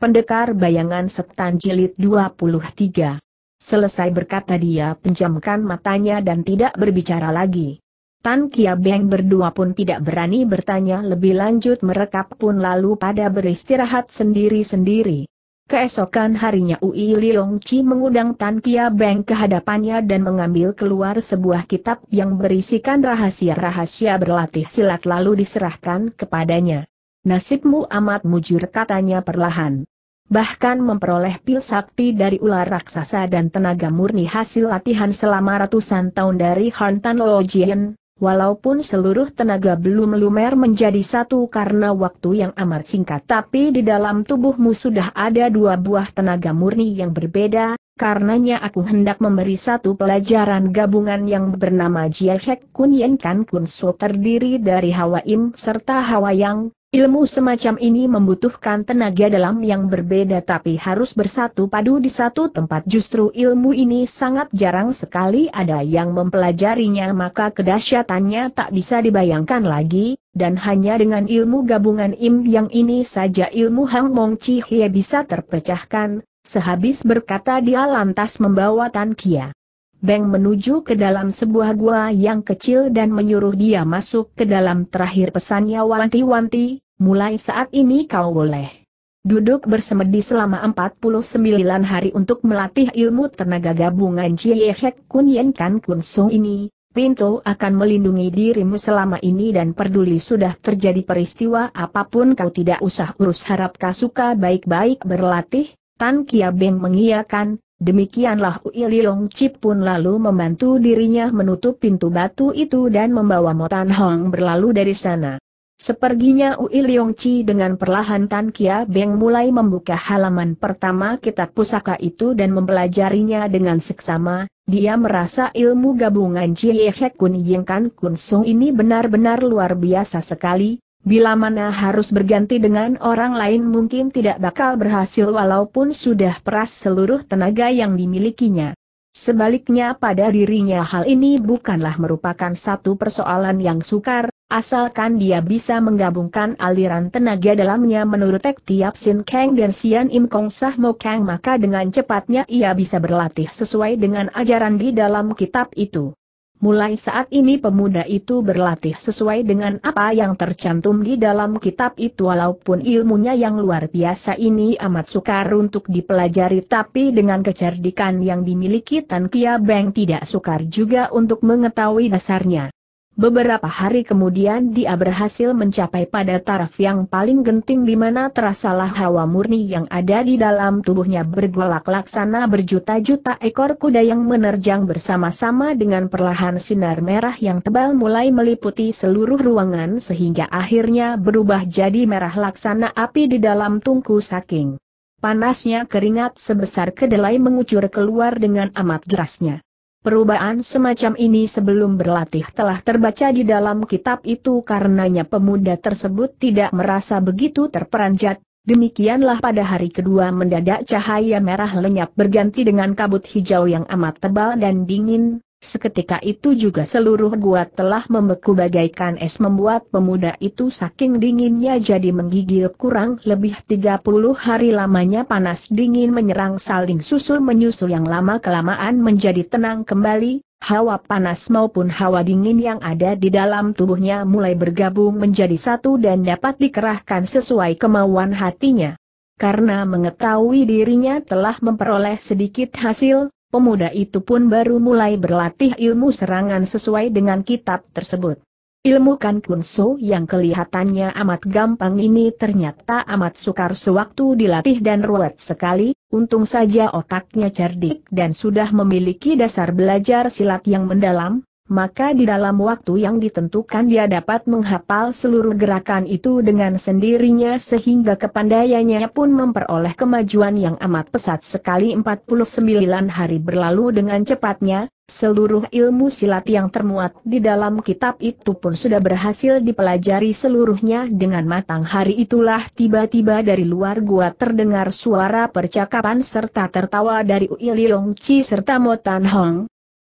Pendekar Bayangan Setan Jilid 23. Selesai berkata dia penjamkan matanya dan tidak berbicara lagi. Tan Kia Beng berdua pun tidak berani bertanya lebih lanjut merekap pun lalu pada beristirahat sendiri-sendiri. Keesokan harinya Ui Liong Chi mengundang Tan Kia Beng ke hadapannya dan mengambil keluar sebuah kitab yang berisikan rahasia-rahasia berlatih silat lalu diserahkan kepadanya. Nasibmu amat mujur katanya perlahan bahkan memperoleh pil sakti dari ular raksasa dan tenaga murni hasil latihan selama ratusan tahun dari Hontan Lojien, walaupun seluruh tenaga belum lumer menjadi satu karena waktu yang amat singkat tapi di dalam tubuhmu sudah ada dua buah tenaga murni yang berbeda, karenanya aku hendak memberi satu pelajaran gabungan yang bernama Jiahek Kun Yen Kan Kun So terdiri dari Hawa Im serta Hawa Yang. Ilmu semacam ini membutuhkan tenaga dalam yang berbeda tapi harus bersatu padu di satu tempat justru ilmu ini sangat jarang sekali ada yang mempelajarinya maka kedahsyatannya tak bisa dibayangkan lagi, dan hanya dengan ilmu gabungan Im yang ini saja ilmu Hang Mong Chi Hie bisa terpecahkan, Sehabis berkata dia lantas membawa Tan Kia. Beng menuju ke dalam sebuah gua yang kecil dan menyuruh dia masuk ke dalam terakhir pesannya wanti-wanti, mulai saat ini kau boleh duduk bersemedi selama 49 hari untuk melatih ilmu tenaga gabungan Jie Hek Kun Yen Kan Kun Sung ini, Pintu akan melindungi dirimu selama ini dan peduli sudah terjadi peristiwa apapun kau tidak usah urus harap kau suka baik-baik berlatih, Tan Kia Beng mengiyakan, demikianlah Ui Liong Chip pun lalu membantu dirinya menutup pintu batu itu dan membawa Motan Hong berlalu dari sana. Seperginya Ui Liong Chi dengan perlahan Tan Kia Beng mulai membuka halaman pertama kitab pusaka itu dan mempelajarinya dengan seksama, dia merasa ilmu gabungan Chie Hek Kun Yeng Kan Kun Sung ini benar-benar luar biasa sekali, Bila mana harus berganti dengan orang lain mungkin tidak bakal berhasil walaupun sudah peras seluruh tenaga yang dimilikinya. Sebaliknya pada dirinya hal ini bukanlah merupakan satu persoalan yang sukar, asalkan dia bisa menggabungkan aliran tenaga dalamnya menurut Tek Tiap Sin Kang dan Sian Im Kong Sah Mo Kang maka dengan cepatnya ia bisa berlatih sesuai dengan ajaran di dalam kitab itu. Mulai saat ini pemuda itu berlatih sesuai dengan apa yang tercantum di dalam kitab itu walaupun ilmunya yang luar biasa ini amat sukar untuk dipelajari tapi dengan kecerdikan yang dimiliki Tan Kia Beng tidak sukar juga untuk mengetahui dasarnya. Beberapa hari kemudian dia berhasil mencapai pada taraf yang paling genting di mana terasalah hawa murni yang ada di dalam tubuhnya bergolak laksana berjuta-juta ekor kuda yang menerjang bersama-sama dengan perlahan sinar merah yang tebal mulai meliputi seluruh ruangan sehingga akhirnya berubah jadi merah laksana api di dalam tungku saking. Panasnya keringat sebesar kedelai mengucur keluar dengan amat derasnya. Perubahan semacam ini sebelum berlatih telah terbaca di dalam kitab itu karenanya pemuda tersebut tidak merasa begitu terperanjat. Demikianlah pada hari kedua mendadak cahaya merah lenyap berganti dengan kabut hijau yang amat tebal dan dingin, Seketika itu juga seluruh gua telah membeku bagaikan es membuat pemuda itu saking dinginnya jadi menggigil kurang lebih 30 hari lamanya panas dingin menyerang saling susul menyusul yang lama-kelamaan menjadi tenang kembali, hawa panas maupun hawa dingin yang ada di dalam tubuhnya mulai bergabung menjadi satu dan dapat dikerahkan sesuai kemauan hatinya. Karena mengetahui dirinya telah memperoleh sedikit hasil, pemuda itu pun baru mulai berlatih ilmu serangan sesuai dengan kitab tersebut. Ilmu kan kunso yang kelihatannya amat gampang ini ternyata amat sukar sewaktu dilatih dan ruwet sekali, untung saja otaknya cerdik dan sudah memiliki dasar belajar silat yang mendalam, maka di dalam waktu yang ditentukan dia dapat menghafal seluruh gerakan itu dengan sendirinya sehingga kepandaiannya pun memperoleh kemajuan yang amat pesat sekali 49 hari berlalu dengan cepatnya, seluruh ilmu silat yang termuat di dalam kitab itu pun sudah berhasil dipelajari seluruhnya dengan matang hari itulah tiba-tiba dari luar gua terdengar suara percakapan serta tertawa dari Uiliong Chi serta Motan Hong,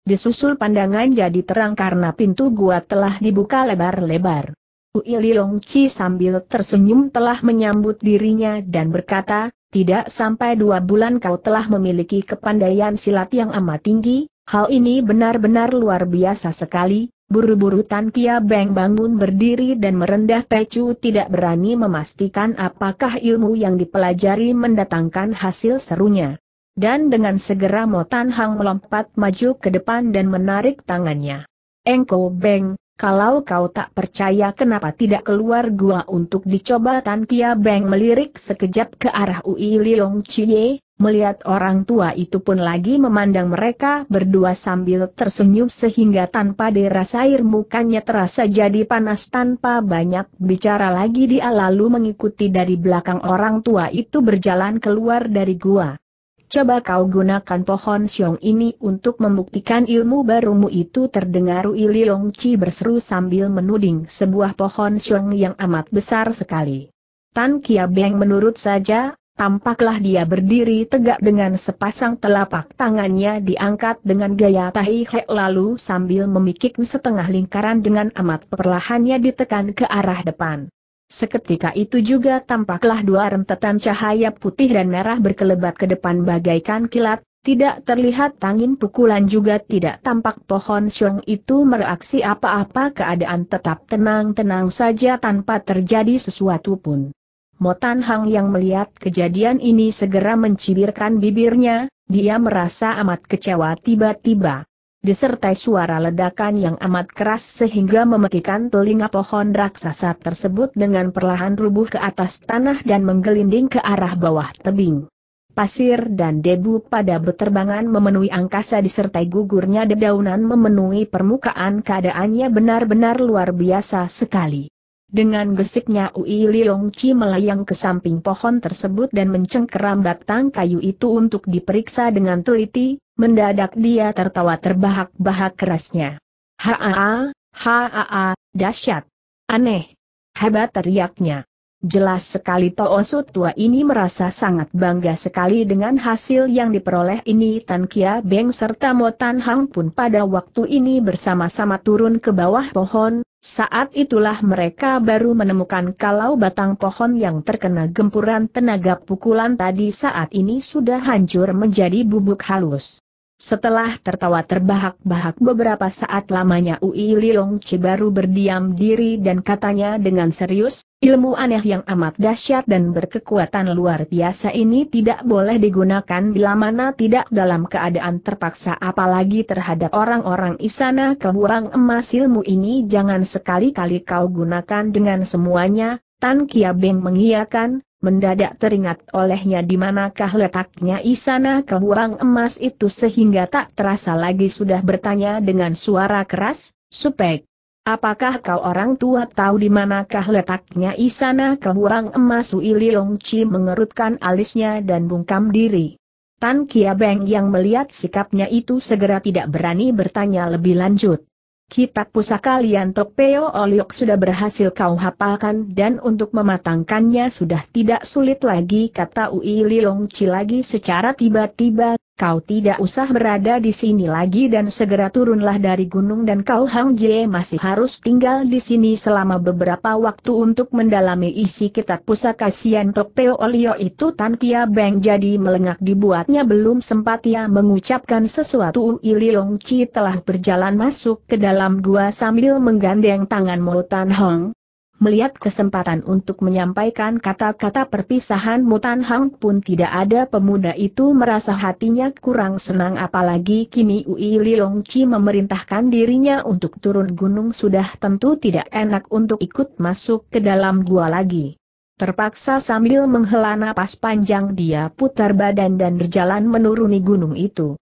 Disusul pandangan jadi terang karena pintu gua telah dibuka lebar-lebar. Ui Liong sambil tersenyum telah menyambut dirinya dan berkata, tidak sampai dua bulan kau telah memiliki kepandaian silat yang amat tinggi, hal ini benar-benar luar biasa sekali. Buru-buru Tan Kia Beng bangun berdiri dan merendah pecu tidak berani memastikan apakah ilmu yang dipelajari mendatangkan hasil serunya dan dengan segera Motan Hang melompat maju ke depan dan menarik tangannya. Engko Beng, kalau kau tak percaya kenapa tidak keluar gua untuk dicoba Tan Kia Beng melirik sekejap ke arah Ui Leong Chie, melihat orang tua itu pun lagi memandang mereka berdua sambil tersenyum sehingga tanpa dirasa air mukanya terasa jadi panas tanpa banyak bicara lagi dia lalu mengikuti dari belakang orang tua itu berjalan keluar dari gua. Coba kau gunakan pohon siong ini untuk membuktikan ilmu barumu itu terdengar Ili Long Chi berseru sambil menuding sebuah pohon siong yang amat besar sekali. Tan Kia Beng menurut saja, tampaklah dia berdiri tegak dengan sepasang telapak tangannya diangkat dengan gaya tahi hek lalu sambil memikik setengah lingkaran dengan amat perlahannya ditekan ke arah depan. Seketika itu juga tampaklah dua rentetan cahaya putih dan merah berkelebat ke depan bagaikan kilat, tidak terlihat tangin pukulan juga tidak tampak pohon siung itu meraksi apa-apa keadaan tetap tenang-tenang saja tanpa terjadi sesuatu pun. Motan Hang yang melihat kejadian ini segera mencibirkan bibirnya, dia merasa amat kecewa tiba-tiba disertai suara ledakan yang amat keras sehingga memekikan telinga pohon raksasa tersebut dengan perlahan rubuh ke atas tanah dan menggelinding ke arah bawah tebing. Pasir dan debu pada beterbangan memenuhi angkasa disertai gugurnya dedaunan memenuhi permukaan keadaannya benar-benar luar biasa sekali. Dengan gesiknya Ui Longchi melayang ke samping pohon tersebut dan mencengkeram batang kayu itu untuk diperiksa dengan teliti, mendadak dia tertawa terbahak-bahak kerasnya. Haa, haa, dahsyat. Aneh. Hebat teriaknya. Jelas sekali Toosu tua ini merasa sangat bangga sekali dengan hasil yang diperoleh ini Tan Kia Beng serta Mo Tan Hang pun pada waktu ini bersama-sama turun ke bawah pohon, saat itulah mereka baru menemukan kalau batang pohon yang terkena gempuran tenaga pukulan tadi saat ini sudah hancur menjadi bubuk halus. Setelah tertawa terbahak-bahak beberapa saat lamanya Ui Liong Chi baru berdiam diri dan katanya dengan serius, ilmu aneh yang amat dahsyat dan berkekuatan luar biasa ini tidak boleh digunakan bila mana tidak dalam keadaan terpaksa apalagi terhadap orang-orang isana kebuang emas ilmu ini jangan sekali-kali kau gunakan dengan semuanya, Tan Kia Beng mengiyakan, mendadak teringat olehnya di manakah letaknya isana kebuang emas itu sehingga tak terasa lagi sudah bertanya dengan suara keras, Supek. Apakah kau orang tua tahu di manakah letaknya isana kebuang emas Wui Leong Chi mengerutkan alisnya dan bungkam diri. Tan Kia Beng yang melihat sikapnya itu segera tidak berani bertanya lebih lanjut. Kitab pusaka Lianto Peo Oliok sudah berhasil kau hafalkan dan untuk mematangkannya sudah tidak sulit lagi kata Ui Liong Chi lagi secara tiba-tiba kau tidak usah berada di sini lagi dan segera turunlah dari gunung dan kau Hang Jie masih harus tinggal di sini selama beberapa waktu untuk mendalami isi kitab pusaka Sian Tok Teo Olio itu Tan Tia Beng jadi melengak dibuatnya belum sempat ia mengucapkan sesuatu Ui Leong Chi telah berjalan masuk ke dalam gua sambil menggandeng tangan Mo Tan Hong, Melihat kesempatan untuk menyampaikan kata-kata perpisahan Mutan Hang pun tidak ada pemuda itu merasa hatinya kurang senang apalagi kini Ui Liong Chi memerintahkan dirinya untuk turun gunung sudah tentu tidak enak untuk ikut masuk ke dalam gua lagi. Terpaksa sambil menghela napas panjang dia putar badan dan berjalan menuruni gunung itu.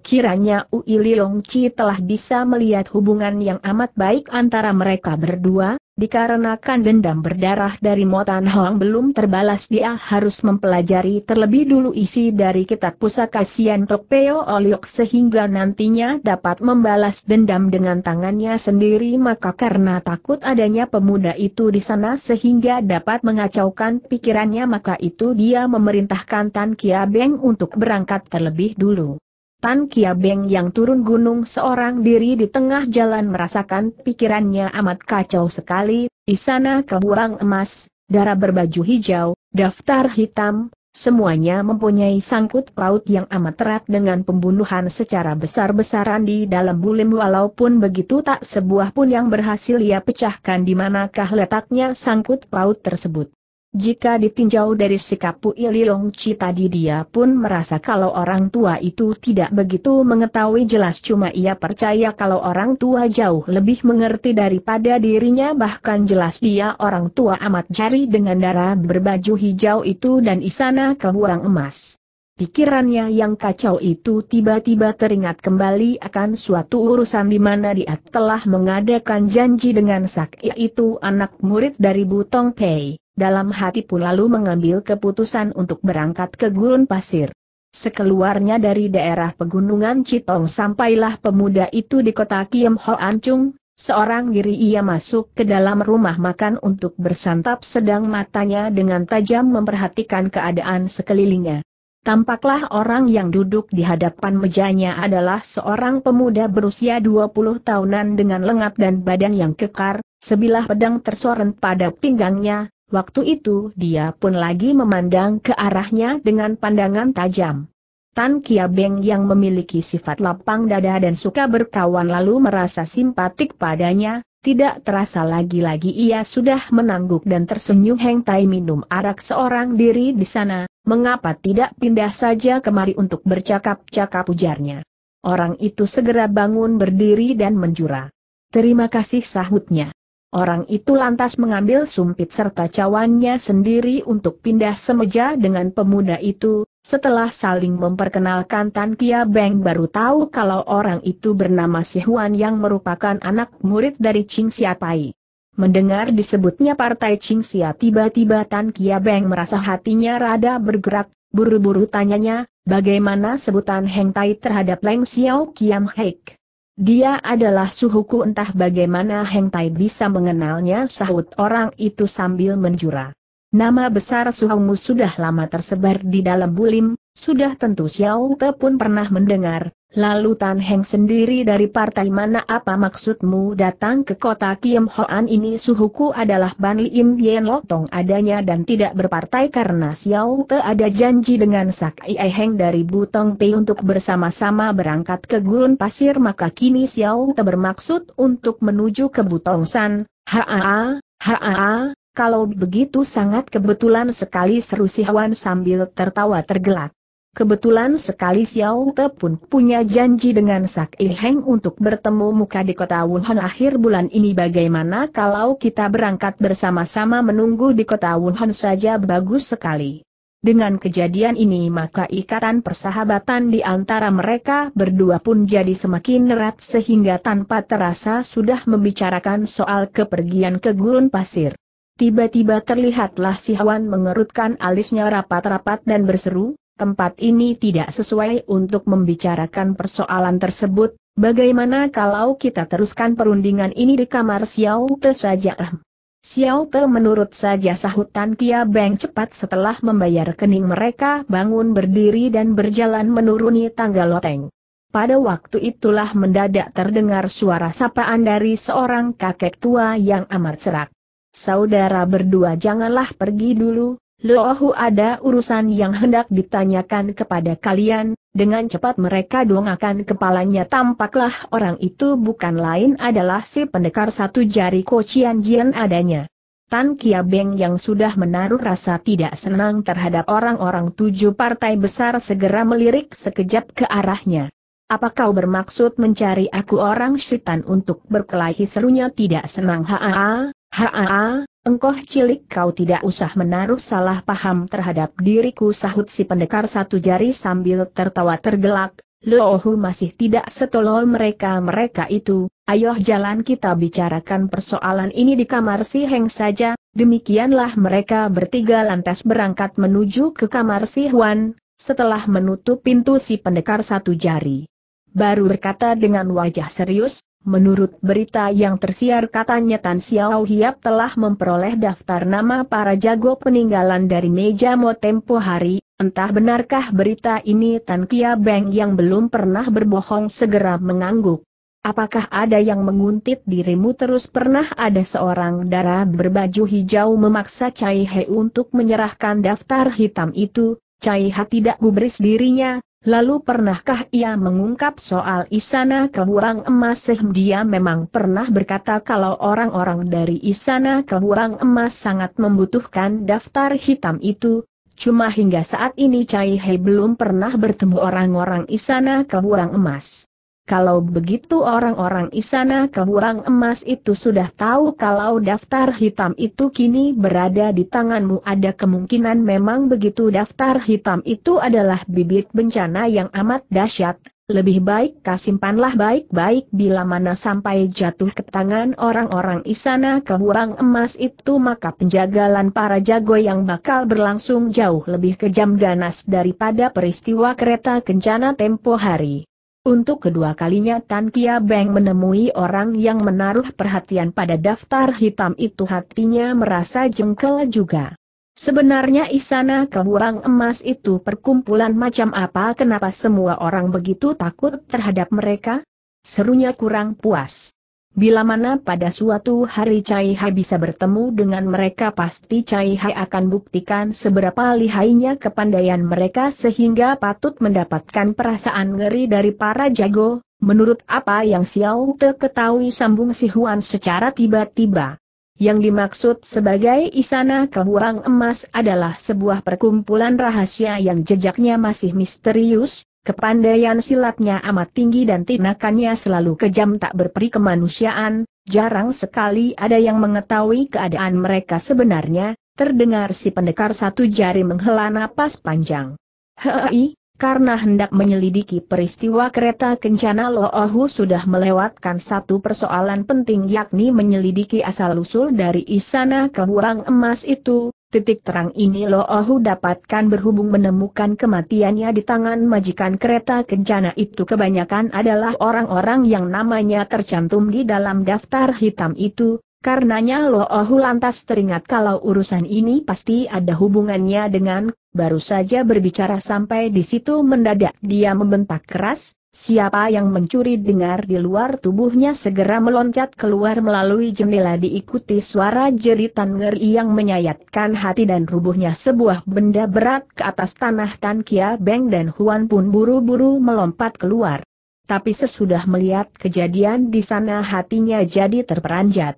Kiranya Ui Chi telah bisa melihat hubungan yang amat baik antara mereka berdua, dikarenakan dendam berdarah dari Motan Hong belum terbalas dia harus mempelajari terlebih dulu isi dari kitab pusaka Sian Peo Oliok sehingga nantinya dapat membalas dendam dengan tangannya sendiri maka karena takut adanya pemuda itu di sana sehingga dapat mengacaukan pikirannya maka itu dia memerintahkan Tan Kia Beng untuk berangkat terlebih dulu. Tan Kia Beng yang turun gunung seorang diri di tengah jalan merasakan pikirannya amat kacau sekali, di sana kebuang emas, darah berbaju hijau, daftar hitam, semuanya mempunyai sangkut paut yang amat erat dengan pembunuhan secara besar-besaran di dalam bulim walaupun begitu tak sebuah pun yang berhasil ia pecahkan di manakah letaknya sangkut paut tersebut. Jika ditinjau dari sikap Ililong Cita tadi dia pun merasa kalau orang tua itu tidak begitu mengetahui jelas cuma ia percaya kalau orang tua jauh lebih mengerti daripada dirinya bahkan jelas dia orang tua amat jari dengan darah berbaju hijau itu dan isana kehuang emas. Pikirannya yang kacau itu tiba-tiba teringat kembali akan suatu urusan di mana dia telah mengadakan janji dengan Sak, yaitu anak murid dari Butong Pei dalam hati pun lalu mengambil keputusan untuk berangkat ke gurun pasir. Sekeluarnya dari daerah pegunungan Citong sampailah pemuda itu di kota Kiem Ho Chung. seorang diri ia masuk ke dalam rumah makan untuk bersantap sedang matanya dengan tajam memperhatikan keadaan sekelilingnya. Tampaklah orang yang duduk di hadapan mejanya adalah seorang pemuda berusia 20 tahunan dengan lengat dan badan yang kekar, sebilah pedang tersorot pada pinggangnya, Waktu itu dia pun lagi memandang ke arahnya dengan pandangan tajam. Tan Kia Beng yang memiliki sifat lapang dada dan suka berkawan lalu merasa simpatik padanya, tidak terasa lagi-lagi ia sudah menangguk dan tersenyum Heng Tai minum arak seorang diri di sana, mengapa tidak pindah saja kemari untuk bercakap-cakap ujarnya. Orang itu segera bangun berdiri dan menjura. Terima kasih sahutnya. Orang itu lantas mengambil sumpit serta cawannya sendiri untuk pindah semeja dengan pemuda itu, setelah saling memperkenalkan Tan Kia Beng baru tahu kalau orang itu bernama Si Huan yang merupakan anak murid dari Ching Siapai. Mendengar disebutnya partai Ching Sia tiba-tiba Tan Kia Beng merasa hatinya rada bergerak, buru-buru tanyanya, bagaimana sebutan Heng Tai terhadap Leng Xiao Kiam Heik? Dia adalah suhuku entah bagaimana Heng Tai bisa mengenalnya sahut orang itu sambil menjura. Nama besar suhumu sudah lama tersebar di dalam bulim, sudah tentu Xiao Te pun pernah mendengar, Lalu Tan Heng sendiri dari partai mana apa maksudmu datang ke kota Kiem Hoan ini suhuku adalah Ban Im Yen Lotong adanya dan tidak berpartai karena Xiao Te ada janji dengan Sak Ie Heng dari Butong Pei untuk bersama-sama berangkat ke gurun pasir maka kini Xiao Te bermaksud untuk menuju ke Butong San, haa, haa, kalau begitu sangat kebetulan sekali seru si Hawan sambil tertawa tergelak. Kebetulan sekali Xiao Te pun punya janji dengan Sak Il Heng untuk bertemu muka di kota Wuhan akhir bulan ini bagaimana kalau kita berangkat bersama-sama menunggu di kota Wuhan saja bagus sekali. Dengan kejadian ini maka ikatan persahabatan di antara mereka berdua pun jadi semakin erat sehingga tanpa terasa sudah membicarakan soal kepergian ke gurun pasir. Tiba-tiba terlihatlah si Hwan mengerutkan alisnya rapat-rapat dan berseru, tempat ini tidak sesuai untuk membicarakan persoalan tersebut, bagaimana kalau kita teruskan perundingan ini di kamar Xiao Te saja? Xiao Te menurut saja sahut sahutan Kia Beng cepat setelah membayar kening mereka bangun berdiri dan berjalan menuruni tangga loteng. Pada waktu itulah mendadak terdengar suara sapaan dari seorang kakek tua yang amat serak. Saudara berdua janganlah pergi dulu, Lohu ada urusan yang hendak ditanyakan kepada kalian, dengan cepat mereka dongakan kepalanya tampaklah orang itu bukan lain adalah si pendekar satu jari kocian jian adanya. Tan Kia Beng yang sudah menaruh rasa tidak senang terhadap orang-orang tujuh partai besar segera melirik sekejap ke arahnya. Apa kau bermaksud mencari aku orang setan untuk berkelahi serunya tidak senang haa, haa, Engkoh cilik kau tidak usah menaruh salah paham terhadap diriku sahut si pendekar satu jari sambil tertawa tergelak, Loohu masih tidak setolol mereka-mereka itu, Ayoh jalan kita bicarakan persoalan ini di kamar si Heng saja, demikianlah mereka bertiga lantas berangkat menuju ke kamar si Huan, setelah menutup pintu si pendekar satu jari baru berkata dengan wajah serius, menurut berita yang tersiar katanya Tan Xiao Hiap telah memperoleh daftar nama para jago peninggalan dari meja Mo Tempo hari, entah benarkah berita ini Tan Kia Beng yang belum pernah berbohong segera mengangguk. Apakah ada yang menguntit dirimu terus pernah ada seorang darah berbaju hijau memaksa Cai He untuk menyerahkan daftar hitam itu, Cai Ha tidak gubris dirinya, Lalu pernahkah ia mengungkap soal Isana Kehurang Emas Seh dia memang pernah berkata kalau orang-orang dari Isana Kehurang Emas sangat membutuhkan daftar hitam itu, cuma hingga saat ini Cai He belum pernah bertemu orang-orang Isana Kehurang Emas. Kalau begitu orang-orang Isana Keburang emas itu sudah tahu kalau daftar hitam itu kini berada di tanganmu ada kemungkinan memang begitu daftar hitam itu adalah bibit bencana yang amat dahsyat. Lebih baik kasimpanlah baik-baik bila mana sampai jatuh ke tangan orang-orang Isana Keburang emas itu maka penjagalan para jago yang bakal berlangsung jauh lebih kejam ganas daripada peristiwa kereta kencana tempo hari. Untuk kedua kalinya Tan Kia Beng menemui orang yang menaruh perhatian pada daftar hitam itu hatinya merasa jengkel juga. Sebenarnya Isana Kebuang Emas itu perkumpulan macam apa kenapa semua orang begitu takut terhadap mereka? Serunya kurang puas. Bila mana pada suatu hari Cai Hai bisa bertemu dengan mereka pasti Cai Hai akan buktikan seberapa lihainya kepandaian mereka sehingga patut mendapatkan perasaan ngeri dari para jago, menurut apa yang Xiao Te ketahui sambung si Huan secara tiba-tiba. Yang dimaksud sebagai Isana Keburang Emas adalah sebuah perkumpulan rahasia yang jejaknya masih misterius, Kepandaian silatnya amat tinggi dan tindakannya selalu kejam tak berperi kemanusiaan, jarang sekali ada yang mengetahui keadaan mereka sebenarnya, terdengar si pendekar satu jari menghela napas panjang. Hei, karena hendak menyelidiki peristiwa kereta kencana Loohu sudah melewatkan satu persoalan penting yakni menyelidiki asal-usul dari Isana huang Emas itu, Titik terang ini Lo Ohu dapatkan berhubung menemukan kematiannya di tangan majikan kereta kencana itu kebanyakan adalah orang-orang yang namanya tercantum di dalam daftar hitam itu, karenanya Lo Ohu lantas teringat kalau urusan ini pasti ada hubungannya dengan, baru saja berbicara sampai di situ mendadak dia membentak keras, Siapa yang mencuri dengar di luar tubuhnya segera meloncat keluar melalui jendela diikuti suara jeritan ngeri yang menyayatkan hati dan rubuhnya sebuah benda berat ke atas tanah Tan Kia Beng dan Huan pun buru-buru melompat keluar. Tapi sesudah melihat kejadian di sana hatinya jadi terperanjat.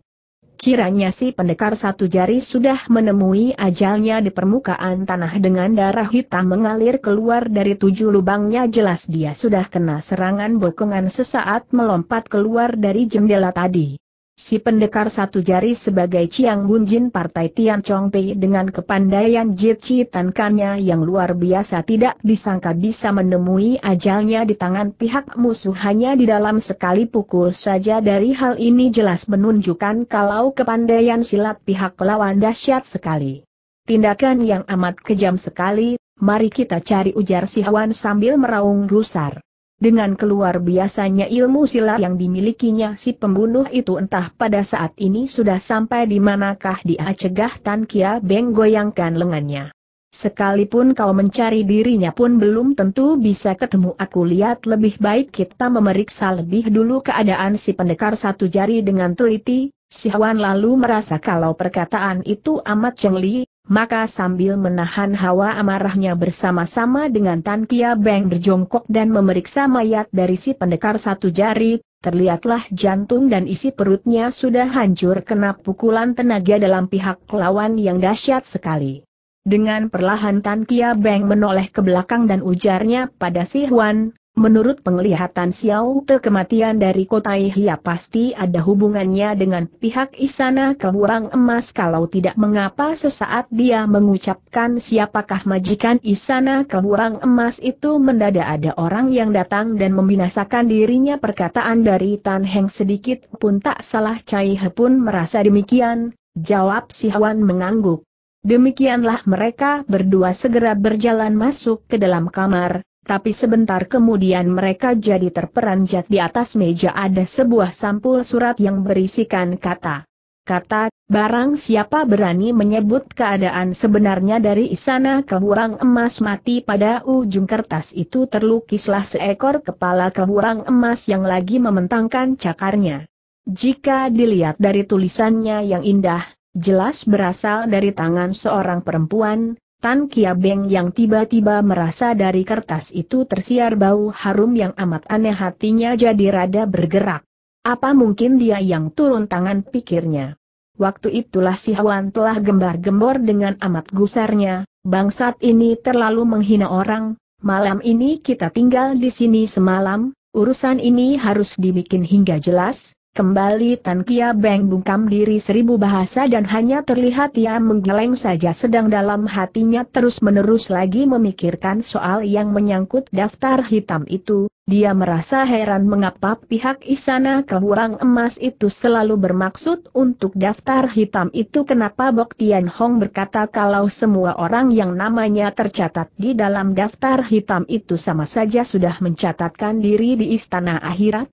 Kiranya si pendekar satu jari sudah menemui ajalnya di permukaan tanah dengan darah hitam mengalir keluar dari tujuh lubangnya jelas dia sudah kena serangan bokongan sesaat melompat keluar dari jendela tadi. Si pendekar satu jari sebagai Chiang Bunjin Partai Tian Chong Pei dengan kepandaian jit citankannya yang luar biasa tidak disangka bisa menemui ajalnya di tangan pihak musuh hanya di dalam sekali pukul saja dari hal ini jelas menunjukkan kalau kepandaian silat pihak lawan dahsyat sekali. Tindakan yang amat kejam sekali, mari kita cari ujar si Hwan sambil meraung gusar. Dengan keluar biasanya ilmu silat yang dimilikinya si pembunuh itu entah pada saat ini sudah sampai di manakah dia cegah Tan Kia Beng goyangkan lengannya. Sekalipun kau mencari dirinya pun belum tentu bisa ketemu aku lihat lebih baik kita memeriksa lebih dulu keadaan si pendekar satu jari dengan teliti, si Siawan lalu merasa kalau perkataan itu amat cengli, maka sambil menahan hawa amarahnya bersama-sama dengan Tan Kia Beng berjongkok dan memeriksa mayat dari si pendekar satu jari, terlihatlah jantung dan isi perutnya sudah hancur kena pukulan tenaga dalam pihak lawan yang dahsyat sekali. Dengan perlahan Tan Kia Beng menoleh ke belakang dan ujarnya pada si Huan, Menurut penglihatan Xiao Te kematian dari kota Ihya pasti ada hubungannya dengan pihak Isana kehurang Emas kalau tidak mengapa sesaat dia mengucapkan siapakah majikan Isana kehurang Emas itu mendadak ada orang yang datang dan membinasakan dirinya perkataan dari Tan Heng sedikit pun tak salah Cai He pun merasa demikian, jawab si Huan mengangguk. Demikianlah mereka berdua segera berjalan masuk ke dalam kamar, tapi sebentar kemudian mereka jadi terperanjat di atas meja ada sebuah sampul surat yang berisikan kata. Kata, barang siapa berani menyebut keadaan sebenarnya dari istana keburang emas mati pada ujung kertas itu terlukislah seekor kepala keburang emas yang lagi mementangkan cakarnya. Jika dilihat dari tulisannya yang indah, jelas berasal dari tangan seorang perempuan, Tan Kiabeng yang tiba-tiba merasa dari kertas itu tersiar bau harum yang amat aneh hatinya jadi rada bergerak. Apa mungkin dia yang turun tangan pikirnya? Waktu itulah si Hwan telah gembar-gembor dengan amat gusarnya, bangsat ini terlalu menghina orang, malam ini kita tinggal di sini semalam, urusan ini harus dibikin hingga jelas, Kembali Tan Kia Beng bungkam diri seribu bahasa dan hanya terlihat ia menggeleng saja sedang dalam hatinya terus-menerus lagi memikirkan soal yang menyangkut daftar hitam itu, dia merasa heran mengapa pihak Isana kekurangan Emas itu selalu bermaksud untuk daftar hitam itu kenapa Bok Tian Hong berkata kalau semua orang yang namanya tercatat di dalam daftar hitam itu sama saja sudah mencatatkan diri di Istana Akhirat?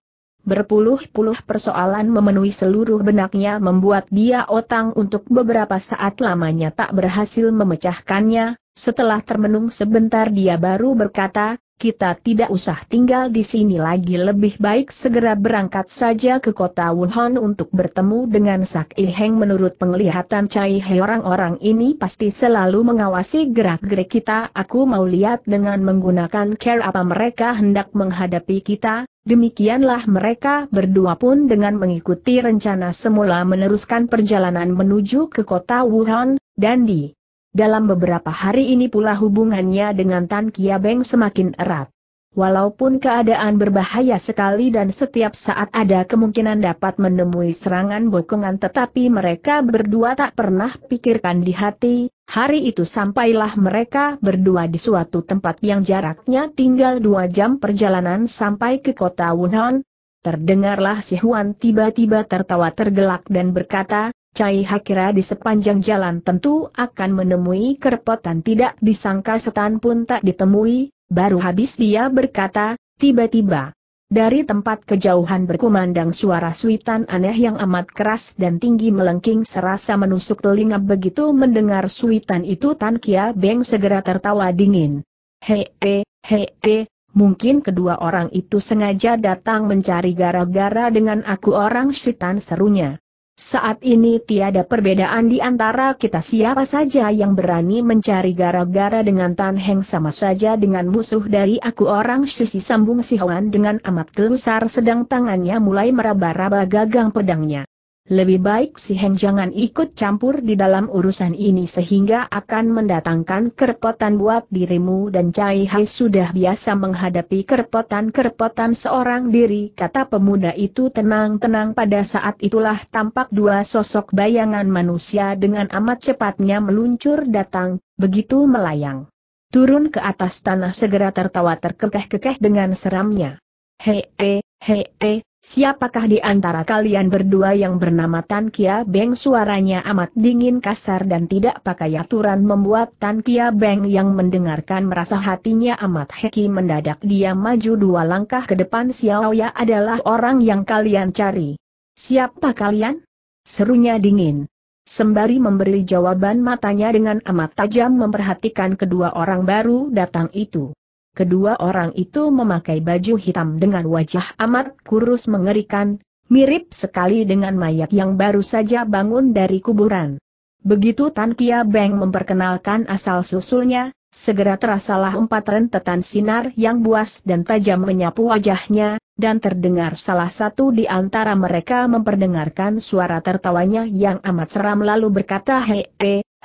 Berpuluh-puluh persoalan memenuhi seluruh benaknya membuat dia otang untuk beberapa saat lamanya tak berhasil memecahkannya, setelah termenung sebentar dia baru berkata, kita tidak usah tinggal di sini lagi lebih baik segera berangkat saja ke kota Wuhan untuk bertemu dengan Sak I Heng menurut penglihatan Cai He orang-orang ini pasti selalu mengawasi gerak-gerik kita aku mau lihat dengan menggunakan care apa mereka hendak menghadapi kita, demikianlah mereka berdua pun dengan mengikuti rencana semula meneruskan perjalanan menuju ke kota Wuhan, dan di dalam beberapa hari ini pula hubungannya dengan Tan Beng semakin erat. Walaupun keadaan berbahaya sekali dan setiap saat ada kemungkinan dapat menemui serangan bokongan tetapi mereka berdua tak pernah pikirkan di hati, hari itu sampailah mereka berdua di suatu tempat yang jaraknya tinggal dua jam perjalanan sampai ke kota Wuhan. Terdengarlah si Huan tiba-tiba tertawa tergelak dan berkata, Cai Hakira di sepanjang jalan tentu akan menemui kerepotan tidak disangka setan pun tak ditemui, baru habis dia berkata, tiba-tiba. Dari tempat kejauhan berkumandang suara suitan aneh yang amat keras dan tinggi melengking serasa menusuk telinga begitu mendengar suitan itu Tan Kia Beng segera tertawa dingin. Hehe, hehe, Mungkin kedua orang itu sengaja datang mencari gara-gara dengan aku orang suitan serunya. Saat ini tiada perbedaan di antara kita siapa saja yang berani mencari gara-gara dengan Tan Heng sama saja dengan musuh dari aku orang sisi sambung Si Hoan dengan amat gelusar sedang tangannya mulai meraba-raba gagang pedangnya. Lebih baik si Heng jangan ikut campur di dalam urusan ini sehingga akan mendatangkan kerepotan buat dirimu dan Cai Hai sudah biasa menghadapi kerepotan-kerepotan seorang diri kata pemuda itu tenang-tenang pada saat itulah tampak dua sosok bayangan manusia dengan amat cepatnya meluncur datang, begitu melayang. Turun ke atas tanah segera tertawa terkekeh-kekeh dengan seramnya. Hei, hei, hei, Siapakah di antara kalian berdua yang bernama Tan Kia Beng suaranya amat dingin kasar dan tidak pakai aturan membuat Tan Kia Beng yang mendengarkan merasa hatinya amat heki mendadak dia maju dua langkah ke depan Xiao Ya adalah orang yang kalian cari. Siapa kalian? Serunya dingin. Sembari memberi jawaban matanya dengan amat tajam memperhatikan kedua orang baru datang itu. Kedua orang itu memakai baju hitam dengan wajah amat kurus mengerikan, mirip sekali dengan mayat yang baru saja bangun dari kuburan. Begitu Tan Kia Beng memperkenalkan asal-susulnya, segera terasalah empat rentetan sinar yang buas dan tajam menyapu wajahnya, dan terdengar salah satu di antara mereka memperdengarkan suara tertawanya yang amat seram lalu berkata hee,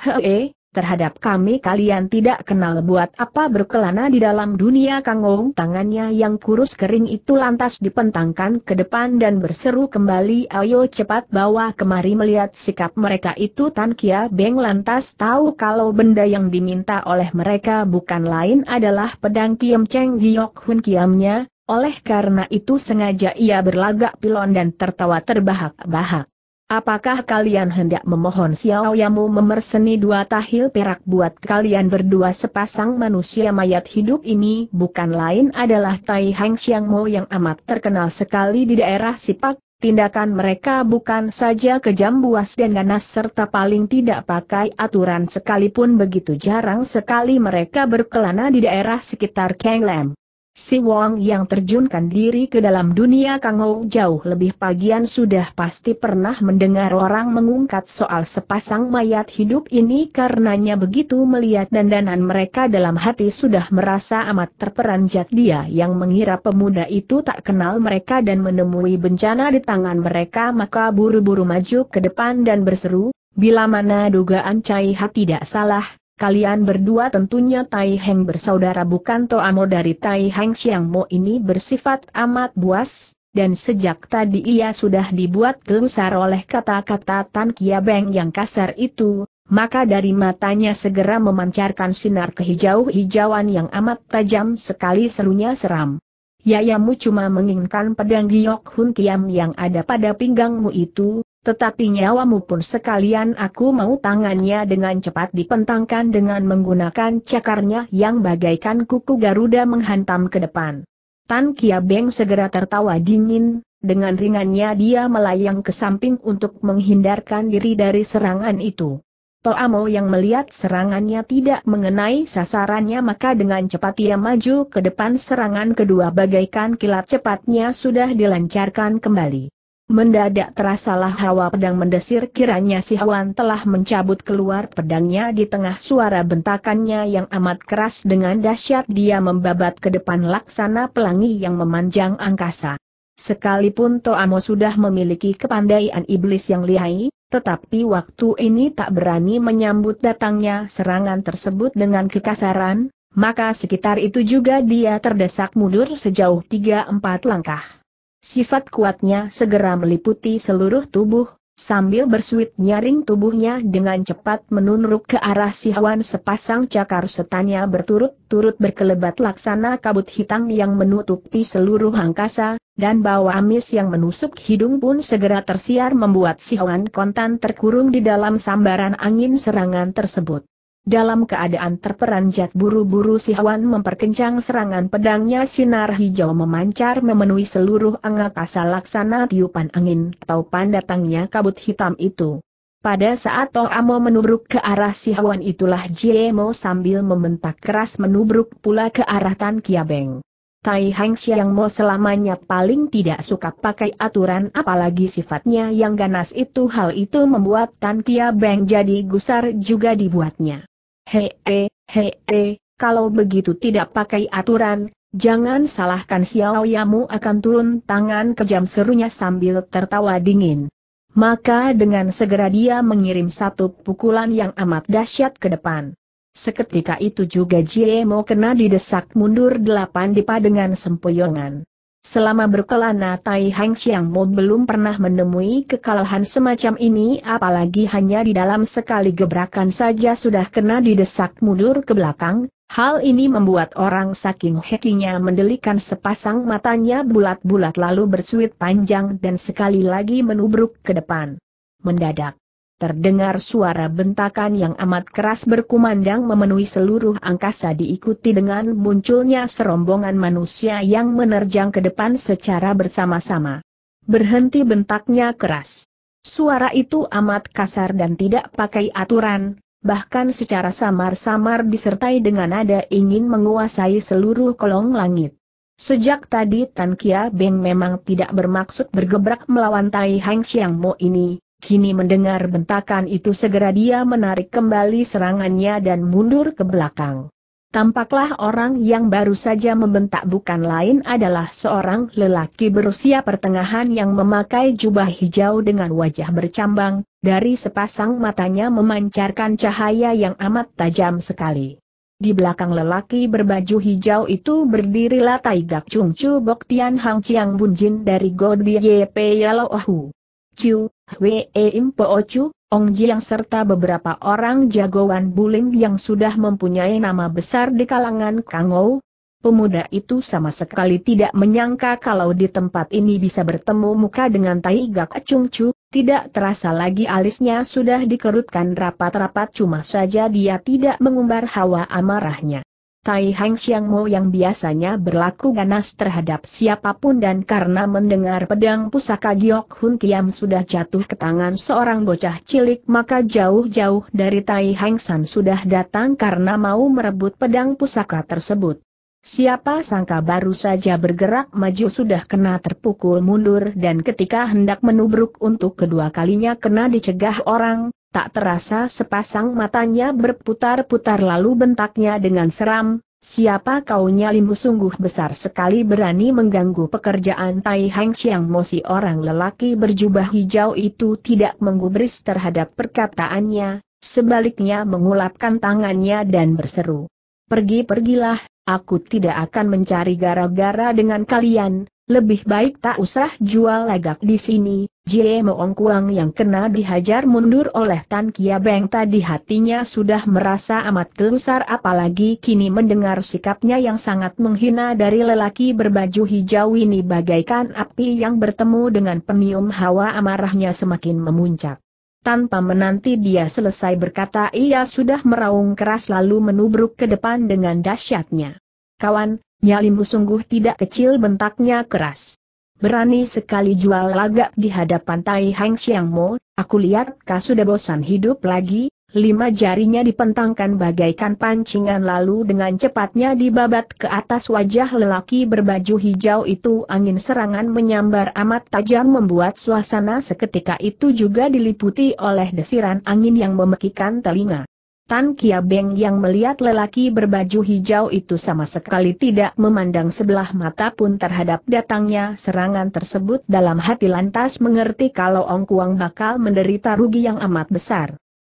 hee, terhadap kami kalian tidak kenal buat apa berkelana di dalam dunia kangong. Tangannya yang kurus kering itu lantas dipentangkan ke depan dan berseru kembali ayo cepat bawa kemari melihat sikap mereka itu Tan Kia Beng lantas tahu kalau benda yang diminta oleh mereka bukan lain adalah pedang kiam Cheng Giok Hun Kiamnya, oleh karena itu sengaja ia berlagak pilon dan tertawa terbahak-bahak. Apakah kalian hendak memohon Xiao Yamu memerseni dua tahil perak buat kalian berdua sepasang manusia mayat hidup ini bukan lain adalah Tai Heng Xiang Mo yang amat terkenal sekali di daerah Sipak, tindakan mereka bukan saja kejam buas dan ganas serta paling tidak pakai aturan sekalipun begitu jarang sekali mereka berkelana di daerah sekitar Kenglem. Si Wong yang terjunkan diri ke dalam dunia Kangou jauh lebih pagian sudah pasti pernah mendengar orang mengungkat soal sepasang mayat hidup ini karenanya begitu melihat dandanan mereka dalam hati sudah merasa amat terperanjat dia yang mengira pemuda itu tak kenal mereka dan menemui bencana di tangan mereka maka buru-buru maju ke depan dan berseru, bila mana dugaan Cai tidak salah, Kalian berdua tentunya Tai Heng bersaudara bukan Toamo dari Tai Heng Siang Mo ini bersifat amat buas, dan sejak tadi ia sudah dibuat gelusar oleh kata-kata Tan Kia Beng yang kasar itu, maka dari matanya segera memancarkan sinar kehijau-hijauan yang amat tajam sekali serunya seram. Yayamu cuma menginginkan pedang giok hun tiam yang ada pada pinggangmu itu, tetapi nyawamu pun sekalian aku mau tangannya dengan cepat dipentangkan dengan menggunakan cakarnya yang bagaikan kuku Garuda menghantam ke depan. Tan Kia Beng segera tertawa dingin, dengan ringannya dia melayang ke samping untuk menghindarkan diri dari serangan itu. Toamo yang melihat serangannya tidak mengenai sasarannya maka dengan cepat ia maju ke depan serangan kedua bagaikan kilat cepatnya sudah dilancarkan kembali. Mendadak terasalah hawa pedang mendesir kiranya si Hwan telah mencabut keluar pedangnya di tengah suara bentakannya yang amat keras dengan dahsyat dia membabat ke depan laksana pelangi yang memanjang angkasa. Sekalipun Toamo sudah memiliki kepandaian iblis yang lihai, tetapi waktu ini tak berani menyambut datangnya serangan tersebut dengan kekasaran, maka sekitar itu juga dia terdesak mundur sejauh 3-4 langkah. Sifat kuatnya segera meliputi seluruh tubuh, sambil bersuit nyaring tubuhnya dengan cepat menunruk ke arah sihawan sepasang cakar setannya berturut-turut berkelebat laksana kabut hitam yang menutupi seluruh angkasa, dan bau amis yang menusuk hidung pun segera tersiar membuat sihawan kontan terkurung di dalam sambaran angin serangan tersebut. Dalam keadaan terperanjat buru-buru si Hwan memperkencang serangan pedangnya sinar hijau memancar memenuhi seluruh angkasa laksana tiupan angin taupan datangnya kabut hitam itu. Pada saat Tong Amo menubruk ke arah si Hwan itulah Jiemo sambil membentak keras menubruk pula ke arah Tan Kiabeng. Tai Hang Xiang Mo selamanya paling tidak suka pakai aturan apalagi sifatnya yang ganas itu hal itu membuat Tan Beng jadi gusar juga dibuatnya. Hei, hei, hei, kalau begitu tidak pakai aturan, jangan salahkan Xiao Yamu akan turun tangan kejam serunya sambil tertawa dingin. Maka dengan segera dia mengirim satu pukulan yang amat dahsyat ke depan. Seketika itu juga Jiemo kena didesak mundur delapan dipa dengan sempoyongan. Selama berkelana Tai Hang Xiang Mo belum pernah menemui kekalahan semacam ini apalagi hanya di dalam sekali gebrakan saja sudah kena didesak mundur ke belakang, hal ini membuat orang saking hekinya mendelikan sepasang matanya bulat-bulat lalu bersuit panjang dan sekali lagi menubruk ke depan. Mendadak, Terdengar suara bentakan yang amat keras berkumandang memenuhi seluruh angkasa diikuti dengan munculnya serombongan manusia yang menerjang ke depan secara bersama-sama. Berhenti bentaknya keras. Suara itu amat kasar dan tidak pakai aturan, bahkan secara samar-samar disertai dengan nada ingin menguasai seluruh kolong langit. Sejak tadi Tan Kia Beng memang tidak bermaksud bergebrak melawan Tai Hang Xiang Mo ini, Kini mendengar bentakan itu segera dia menarik kembali serangannya dan mundur ke belakang. Tampaklah orang yang baru saja membentak bukan lain adalah seorang lelaki berusia pertengahan yang memakai jubah hijau dengan wajah bercambang, dari sepasang matanya memancarkan cahaya yang amat tajam sekali. Di belakang lelaki berbaju hijau itu berdirilah Taigak Chung Chu Bok Tian Hang Chiang Bunjin dari God Ye Pe Yalo Ahu. Chu, Hwe Impo Chu, Ong Jiang serta beberapa orang jagoan bulim yang sudah mempunyai nama besar di kalangan Kangou, pemuda itu sama sekali tidak menyangka kalau di tempat ini bisa bertemu muka dengan Tai Gak Chu, tidak terasa lagi alisnya sudah dikerutkan rapat-rapat cuma saja dia tidak mengumbar hawa amarahnya. Tai Hang Xiang Mo yang biasanya berlaku ganas terhadap siapapun dan karena mendengar pedang pusaka Giok Hun Kiam sudah jatuh ke tangan seorang bocah cilik maka jauh-jauh dari Tai Hang San sudah datang karena mau merebut pedang pusaka tersebut. Siapa sangka baru saja bergerak maju sudah kena terpukul mundur dan ketika hendak menubruk untuk kedua kalinya kena dicegah orang, Tak terasa sepasang matanya berputar-putar lalu bentaknya dengan seram, siapa kau nyalimu sungguh besar sekali berani mengganggu pekerjaan Tai Heng Xiang Mosi orang lelaki berjubah hijau itu tidak menggubris terhadap perkataannya, sebaliknya mengulapkan tangannya dan berseru. Pergi-pergilah, aku tidak akan mencari gara-gara dengan kalian, lebih baik tak usah jual legak di sini, Jie Moong Kuang yang kena dihajar mundur oleh Tan Kia Beng tadi hatinya sudah merasa amat gelusar apalagi kini mendengar sikapnya yang sangat menghina dari lelaki berbaju hijau ini bagaikan api yang bertemu dengan penium hawa amarahnya semakin memuncak. Tanpa menanti dia selesai berkata ia sudah meraung keras lalu menubruk ke depan dengan dahsyatnya. Kawan, Nyalimu sungguh tidak kecil bentaknya keras. Berani sekali jual lagak di hadapan Tai Hang Xiang Mo, aku lihat kau sudah bosan hidup lagi, lima jarinya dipentangkan bagaikan pancingan lalu dengan cepatnya dibabat ke atas wajah lelaki berbaju hijau itu angin serangan menyambar amat tajam membuat suasana seketika itu juga diliputi oleh desiran angin yang memekikan telinga. Tan Kia Beng yang melihat lelaki berbaju hijau itu sama sekali tidak memandang sebelah mata pun terhadap datangnya serangan tersebut dalam hati lantas mengerti kalau Ong Kuang bakal menderita rugi yang amat besar.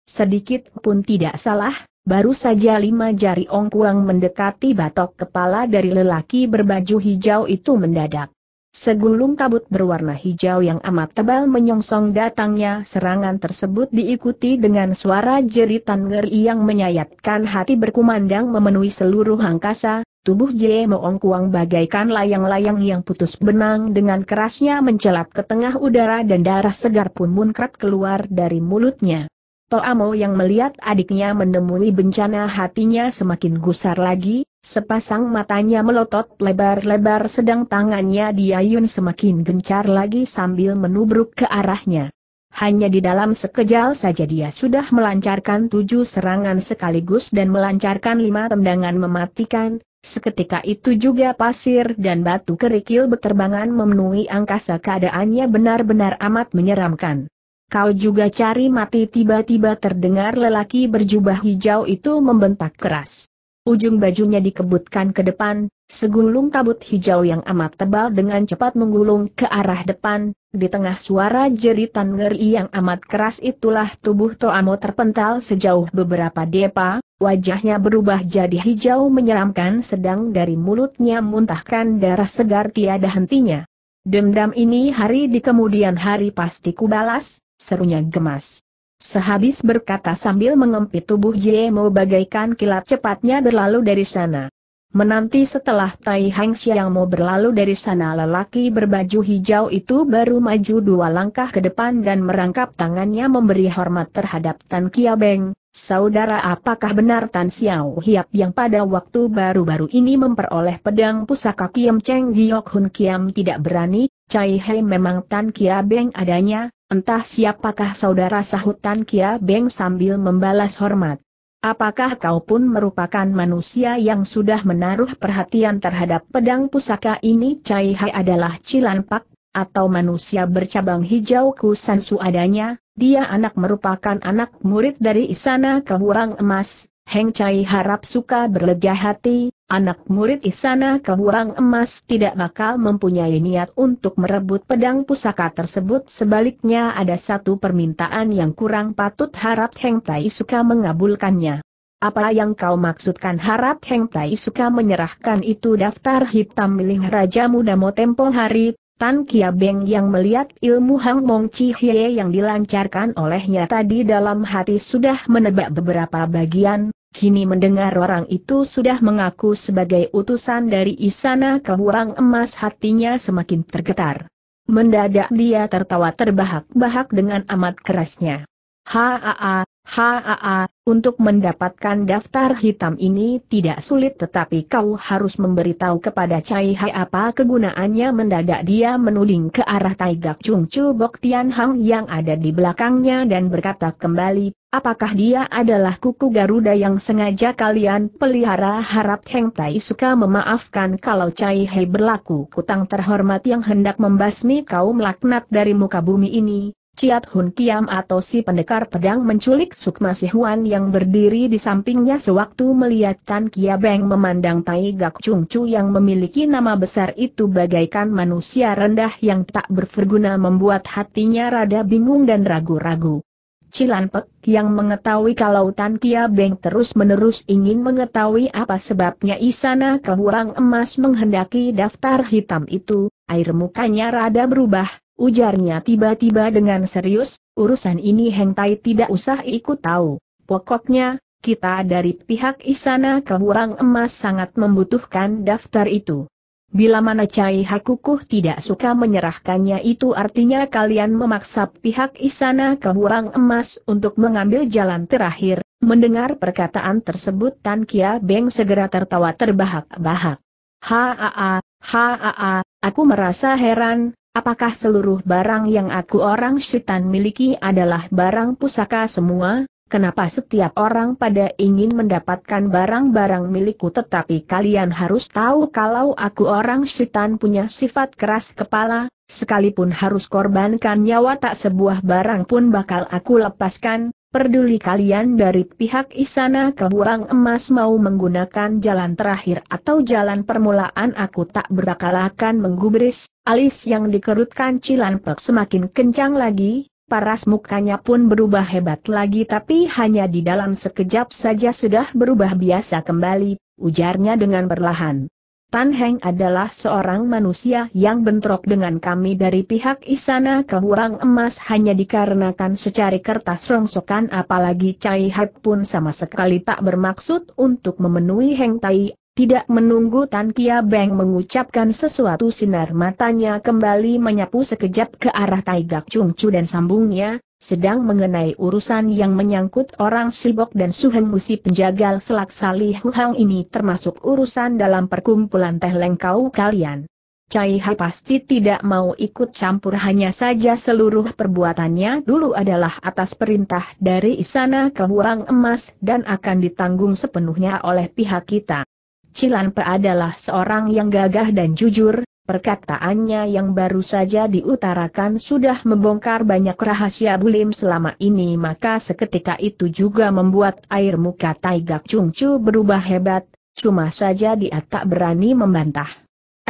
Sedikit pun tidak salah, baru saja lima jari Ong Kuang mendekati batok kepala dari lelaki berbaju hijau itu mendadak. Segulung kabut berwarna hijau yang amat tebal menyongsong datangnya serangan tersebut diikuti dengan suara jeritan ngeri yang menyayatkan hati berkumandang memenuhi seluruh angkasa, tubuh Jie Moong Kuang bagaikan layang-layang yang putus benang dengan kerasnya mencelat ke tengah udara dan darah segar pun munkrat keluar dari mulutnya. Toamo yang melihat adiknya menemui bencana hatinya semakin gusar lagi, Sepasang matanya melotot lebar-lebar sedang tangannya diayun semakin gencar lagi sambil menubruk ke arahnya. Hanya di dalam sekejal saja dia sudah melancarkan tujuh serangan sekaligus dan melancarkan lima tendangan mematikan, seketika itu juga pasir dan batu kerikil berterbangan memenuhi angkasa keadaannya benar-benar amat menyeramkan. Kau juga cari mati tiba-tiba terdengar lelaki berjubah hijau itu membentak keras. Ujung bajunya dikebutkan ke depan, segulung kabut hijau yang amat tebal dengan cepat menggulung ke arah depan, di tengah suara jeritan ngeri yang amat keras itulah tubuh Toamo terpental sejauh beberapa depa, wajahnya berubah jadi hijau menyeramkan sedang dari mulutnya muntahkan darah segar tiada hentinya. Dendam ini hari di kemudian hari pasti kubalas, serunya gemas. Sehabis berkata sambil mengempit tubuh Jiemo bagaikan kilat cepatnya berlalu dari sana. Menanti setelah Tai Hang yang mau berlalu dari sana lelaki berbaju hijau itu baru maju dua langkah ke depan dan merangkap tangannya memberi hormat terhadap Tan Beng. Saudara apakah benar Tan Xiao Hiap yang pada waktu baru-baru ini memperoleh pedang pusaka Kiam Cheng Giok Hun Kiam tidak berani, Cai Hei memang Tan Beng adanya, Entah siapakah saudara Sahutan Kia Beng sambil membalas hormat. Apakah kau pun merupakan manusia yang sudah menaruh perhatian terhadap pedang pusaka ini? Cai Hai adalah Cilanpak, atau manusia bercabang hijau kusan adanya, dia anak merupakan anak murid dari Istana Kehurang Emas. Heng Cai harap suka berlega hati, Anak murid Isana Kehuang Emas tidak bakal mempunyai niat untuk merebut pedang pusaka tersebut sebaliknya ada satu permintaan yang kurang patut harap Heng Tai suka mengabulkannya. Apa yang kau maksudkan harap Heng Tai suka menyerahkan itu daftar hitam milik Raja Muda Mo Tempo Hari, Tan Kia Beng yang melihat ilmu Hang Mong Chi Hye yang dilancarkan olehnya tadi dalam hati sudah menebak beberapa bagian, kini mendengar orang itu sudah mengaku sebagai utusan dari Isana Kehuang Emas hatinya semakin tergetar. Mendadak dia tertawa terbahak-bahak dengan amat kerasnya. Haa, Haa, untuk mendapatkan daftar hitam ini tidak sulit tetapi kau harus memberitahu kepada Cai Hai apa kegunaannya mendadak dia menuding ke arah Taigak Chung Chu Bok Tian Hang yang ada di belakangnya dan berkata kembali, apakah dia adalah kuku Garuda yang sengaja kalian pelihara harap Heng Tai suka memaafkan kalau Cai Hai berlaku kutang terhormat yang hendak membasmi kaum laknat dari muka bumi ini, Ciat Hun Kiam atau si pendekar pedang menculik Sukma Sihuan yang berdiri di sampingnya sewaktu melihat Tan Kia Beng memandang Tai Gak Chung Chu yang memiliki nama besar itu bagaikan manusia rendah yang tak berferguna membuat hatinya rada bingung dan ragu-ragu. Cilanpek yang mengetahui kalau Tan Kia Beng terus-menerus ingin mengetahui apa sebabnya Isana Kehurang Emas menghendaki daftar hitam itu, air mukanya rada berubah, Ujarnya tiba-tiba dengan serius, urusan ini Heng Tai tidak usah ikut tahu. Pokoknya, kita dari pihak Isana Kehurang Emas sangat membutuhkan daftar itu. Bila mana Cai Hakukuh tidak suka menyerahkannya itu artinya kalian memaksa pihak Isana Kehurang Emas untuk mengambil jalan terakhir. Mendengar perkataan tersebut Tan Kia Beng segera tertawa terbahak-bahak. Haa, haa, aku merasa heran, Apakah seluruh barang yang aku orang syaitan miliki adalah barang pusaka semua? Kenapa setiap orang pada ingin mendapatkan barang-barang milikku tetapi kalian harus tahu kalau aku orang syaitan punya sifat keras kepala, sekalipun harus korbankan nyawa tak sebuah barang pun bakal aku lepaskan, Peduli kalian dari pihak Isana ke Emas mau menggunakan jalan terakhir atau jalan permulaan aku tak berakal akan menggubris, alis yang dikerutkan Cilanpek semakin kencang lagi, paras mukanya pun berubah hebat lagi tapi hanya di dalam sekejap saja sudah berubah biasa kembali, ujarnya dengan perlahan. Tan Heng adalah seorang manusia yang bentrok dengan kami dari pihak Isana ke Emas hanya dikarenakan secari kertas rongsokan apalagi Cai Hak pun sama sekali tak bermaksud untuk memenuhi Heng Tai tidak menunggu Tan Kia Beng mengucapkan sesuatu sinar matanya kembali menyapu sekejap ke arah Taigak Chung Chu dan sambungnya, sedang mengenai urusan yang menyangkut orang Sibok dan Suhen Musi penjagal selak Salih Huang ini termasuk urusan dalam perkumpulan teh lengkau kalian. Cai Hai pasti tidak mau ikut campur hanya saja seluruh perbuatannya dulu adalah atas perintah dari Isana ke Huang Emas dan akan ditanggung sepenuhnya oleh pihak kita. Cilan adalah seorang yang gagah dan jujur, perkataannya yang baru saja diutarakan sudah membongkar banyak rahasia Bulim selama ini maka seketika itu juga membuat air muka Taigak Chungcu berubah hebat, cuma saja dia tak berani membantah.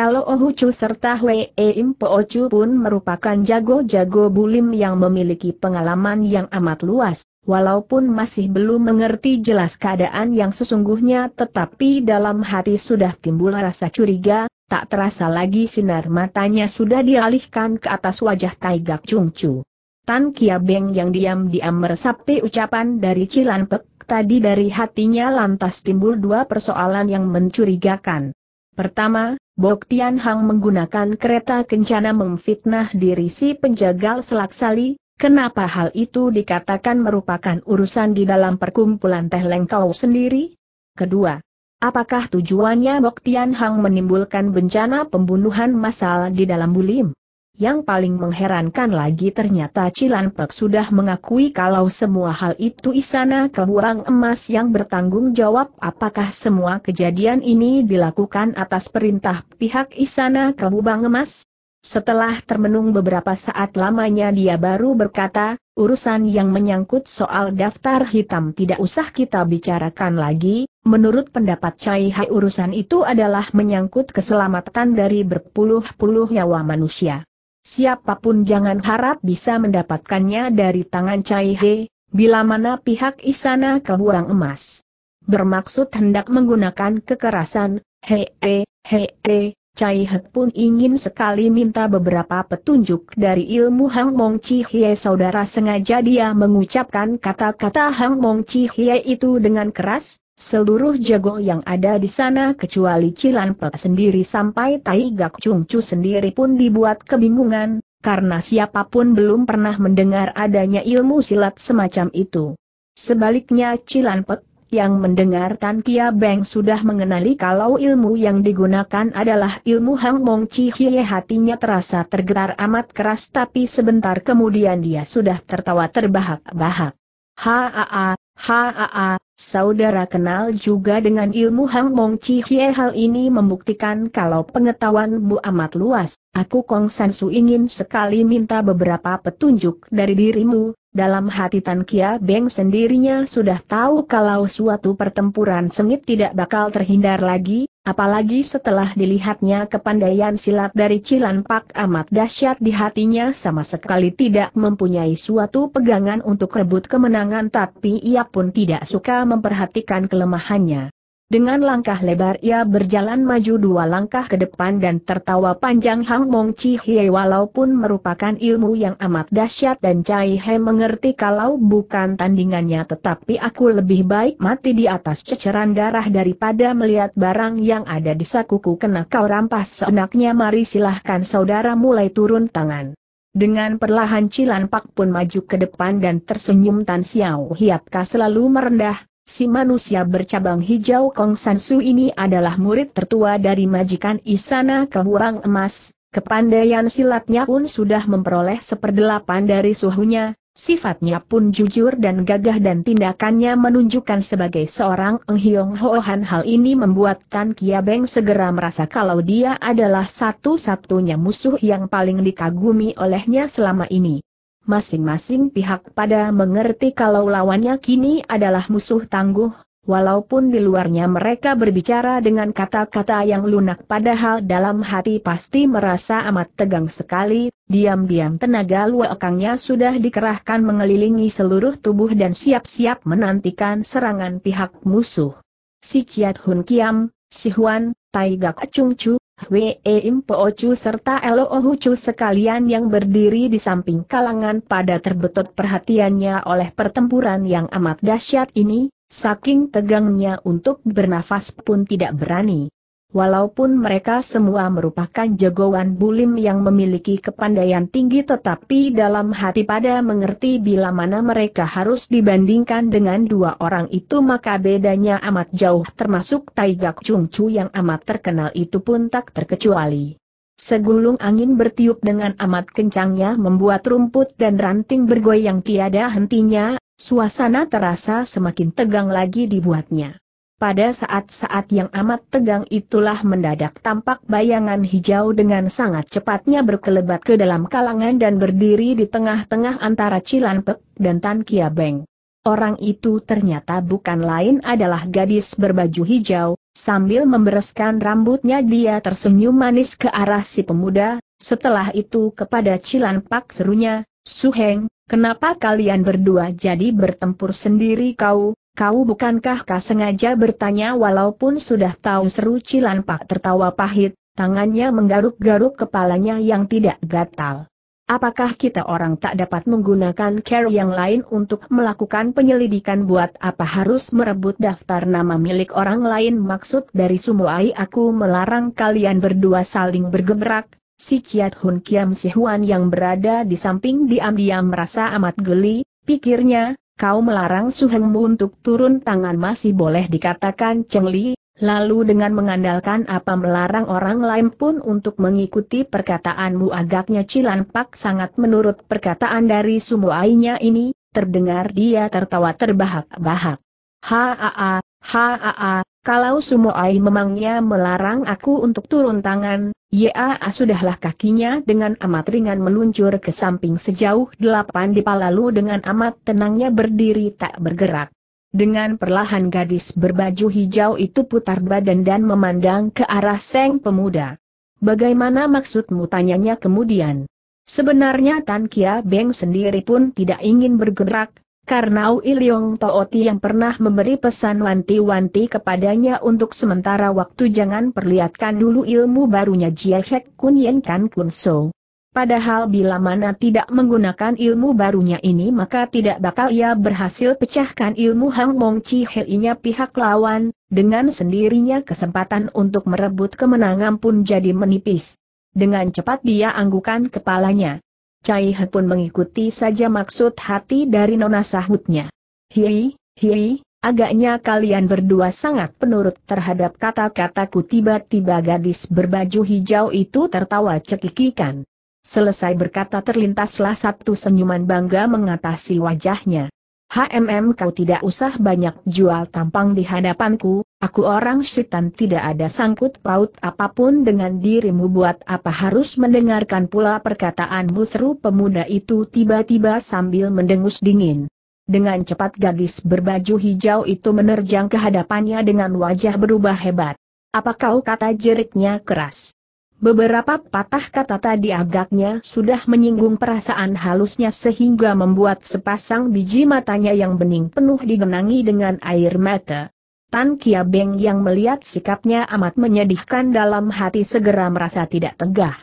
Ohu serta E Im pun merupakan jago-jago Bulim yang memiliki pengalaman yang amat luas, Walaupun masih belum mengerti jelas keadaan yang sesungguhnya tetapi dalam hati sudah timbul rasa curiga, tak terasa lagi sinar matanya sudah dialihkan ke atas wajah Taigak Chungcu. Tan Kia Beng yang diam-diam meresapi ucapan dari Pek tadi dari hatinya lantas timbul dua persoalan yang mencurigakan. Pertama, Bok Tian Hang menggunakan kereta kencana memfitnah diri si penjagal Selaksali, Kenapa hal itu dikatakan merupakan urusan di dalam perkumpulan Teh Lengkau sendiri? Kedua, apakah tujuannya Bok Tian Hang menimbulkan bencana pembunuhan massal di dalam bulim? Yang paling mengherankan lagi ternyata Cilan Pek sudah mengakui kalau semua hal itu Isana keburang Emas yang bertanggung jawab apakah semua kejadian ini dilakukan atas perintah pihak Isana keburang Emas? Setelah termenung beberapa saat lamanya dia baru berkata, urusan yang menyangkut soal daftar hitam tidak usah kita bicarakan lagi, menurut pendapat Chai Hai urusan itu adalah menyangkut keselamatan dari berpuluh-puluh nyawa manusia. Siapapun jangan harap bisa mendapatkannya dari tangan Chai Hai, bila mana pihak isana kebuang emas. Bermaksud hendak menggunakan kekerasan, he, he he, Cai Het pun ingin sekali minta beberapa petunjuk dari ilmu Hang Mong Chi Hie saudara sengaja dia mengucapkan kata-kata Hang Mong Chi Hie itu dengan keras, seluruh jago yang ada di sana kecuali Cilan Pe sendiri sampai Tai Gak Chung Chu sendiri pun dibuat kebingungan, karena siapapun belum pernah mendengar adanya ilmu silat semacam itu. Sebaliknya Cilan Pek yang mendengar Tan Kia Beng sudah mengenali kalau ilmu yang digunakan adalah ilmu Hang Mong Chi Hie hatinya terasa tergetar amat keras tapi sebentar kemudian dia sudah tertawa terbahak-bahak. Haa, haa, Saudara kenal juga dengan ilmu Hang Mong Chi Hie hal ini membuktikan kalau pengetahuanmu amat luas. Aku Kong San Su ingin sekali minta beberapa petunjuk dari dirimu. Dalam hati Tan Kia Beng sendirinya sudah tahu kalau suatu pertempuran sengit tidak bakal terhindar lagi, apalagi setelah dilihatnya kepandaian silat dari Cilan Pak amat dahsyat di hatinya sama sekali tidak mempunyai suatu pegangan untuk rebut kemenangan tapi ia pun tidak suka memperhatikan kelemahannya. Dengan langkah lebar ia berjalan maju dua langkah ke depan dan tertawa panjang Hang Mong Chi Hie walaupun merupakan ilmu yang amat dahsyat dan Chai He mengerti kalau bukan tandingannya tetapi aku lebih baik mati di atas ceceran darah daripada melihat barang yang ada di sakuku kena kau rampas seenaknya mari silahkan saudara mulai turun tangan. Dengan perlahan Cilan Pak pun maju ke depan dan tersenyum Tan Xiao Ka selalu merendah, Si manusia bercabang hijau Kong Sansu ini adalah murid tertua dari majikan Isana Kehuang Emas, kepandaian silatnya pun sudah memperoleh seperdelapan dari suhunya, sifatnya pun jujur dan gagah dan tindakannya menunjukkan sebagai seorang Eng Ho Han. hal ini membuat Tan Kia Beng segera merasa kalau dia adalah satu-satunya musuh yang paling dikagumi olehnya selama ini masing-masing pihak pada mengerti kalau lawannya kini adalah musuh tangguh, walaupun di luarnya mereka berbicara dengan kata-kata yang lunak padahal dalam hati pasti merasa amat tegang sekali, diam-diam tenaga luakangnya sudah dikerahkan mengelilingi seluruh tubuh dan siap-siap menantikan serangan pihak musuh. Si Chiat Hun Kiam, Si Huan, Tai Gak Chung Chu, Hwe pochu serta Elo Chu sekalian yang berdiri di samping kalangan pada terbetot perhatiannya oleh pertempuran yang amat dahsyat ini, saking tegangnya untuk bernafas pun tidak berani. Walaupun mereka semua merupakan jagoan bulim yang memiliki kepandaian tinggi tetapi dalam hati pada mengerti bila mana mereka harus dibandingkan dengan dua orang itu maka bedanya amat jauh termasuk Taigak Chung Chu yang amat terkenal itu pun tak terkecuali. Segulung angin bertiup dengan amat kencangnya membuat rumput dan ranting bergoyang tiada hentinya, suasana terasa semakin tegang lagi dibuatnya. Pada saat-saat yang amat tegang itulah mendadak tampak bayangan hijau dengan sangat cepatnya berkelebat ke dalam kalangan dan berdiri di tengah-tengah antara Cilanpek dan Tan Kia Beng. Orang itu ternyata bukan lain adalah gadis berbaju hijau, sambil membereskan rambutnya dia tersenyum manis ke arah si pemuda, setelah itu kepada Cilanpak serunya, Suheng, Kenapa kalian berdua jadi bertempur sendiri kau, kau bukankah kau sengaja bertanya walaupun sudah tahu seru Cilan Pak tertawa pahit, tangannya menggaruk-garuk kepalanya yang tidak gatal. Apakah kita orang tak dapat menggunakan care yang lain untuk melakukan penyelidikan buat apa harus merebut daftar nama milik orang lain maksud dari Sumuai aku melarang kalian berdua saling bergerak. si Ciat Hun Kiam Si Huan yang berada di samping diam-diam merasa amat geli, pikirnya, kau melarang Suhengmu untuk turun tangan masih boleh dikatakan Cheng Li, lalu dengan mengandalkan apa melarang orang lain pun untuk mengikuti perkataanmu agaknya Pak sangat menurut perkataan dari sumuainya ini, terdengar dia tertawa terbahak-bahak. Haa, haa, kalau Sumoai memangnya melarang aku untuk turun tangan, ya sudahlah kakinya dengan amat ringan meluncur ke samping sejauh delapan dipa lalu dengan amat tenangnya berdiri tak bergerak. Dengan perlahan gadis berbaju hijau itu putar badan dan memandang ke arah Seng Pemuda. Bagaimana maksudmu tanyanya kemudian? Sebenarnya Tan Kia Beng sendiri pun tidak ingin bergerak, karena Ui Leong Tooti yang pernah memberi pesan wanti-wanti kepadanya untuk sementara waktu jangan perlihatkan dulu ilmu barunya Jie Hek Kun Yen Kan Kun So. Padahal bila mana tidak menggunakan ilmu barunya ini maka tidak bakal ia berhasil pecahkan ilmu Hang Mong Chi Hei-nya pihak lawan, dengan sendirinya kesempatan untuk merebut kemenangan pun jadi menipis. Dengan cepat dia anggukan kepalanya. Cai He pun mengikuti saja maksud hati dari nona sahutnya. Hihi, agaknya kalian berdua sangat penurut terhadap kata-kataku tiba-tiba gadis berbaju hijau itu tertawa cekikikan. Selesai berkata terlintaslah satu senyuman bangga mengatasi wajahnya. HMM kau tidak usah banyak jual tampang di hadapanku, Aku orang setan tidak ada sangkut paut apapun dengan dirimu buat apa harus mendengarkan pula perkataanmu seru pemuda itu tiba-tiba sambil mendengus dingin. Dengan cepat gadis berbaju hijau itu menerjang kehadapannya dengan wajah berubah hebat. Apa kau kata jeritnya keras? Beberapa patah kata tadi agaknya sudah menyinggung perasaan halusnya sehingga membuat sepasang biji matanya yang bening penuh digenangi dengan air mata. Tan Kia Beng yang melihat sikapnya amat menyedihkan dalam hati segera merasa tidak tegah.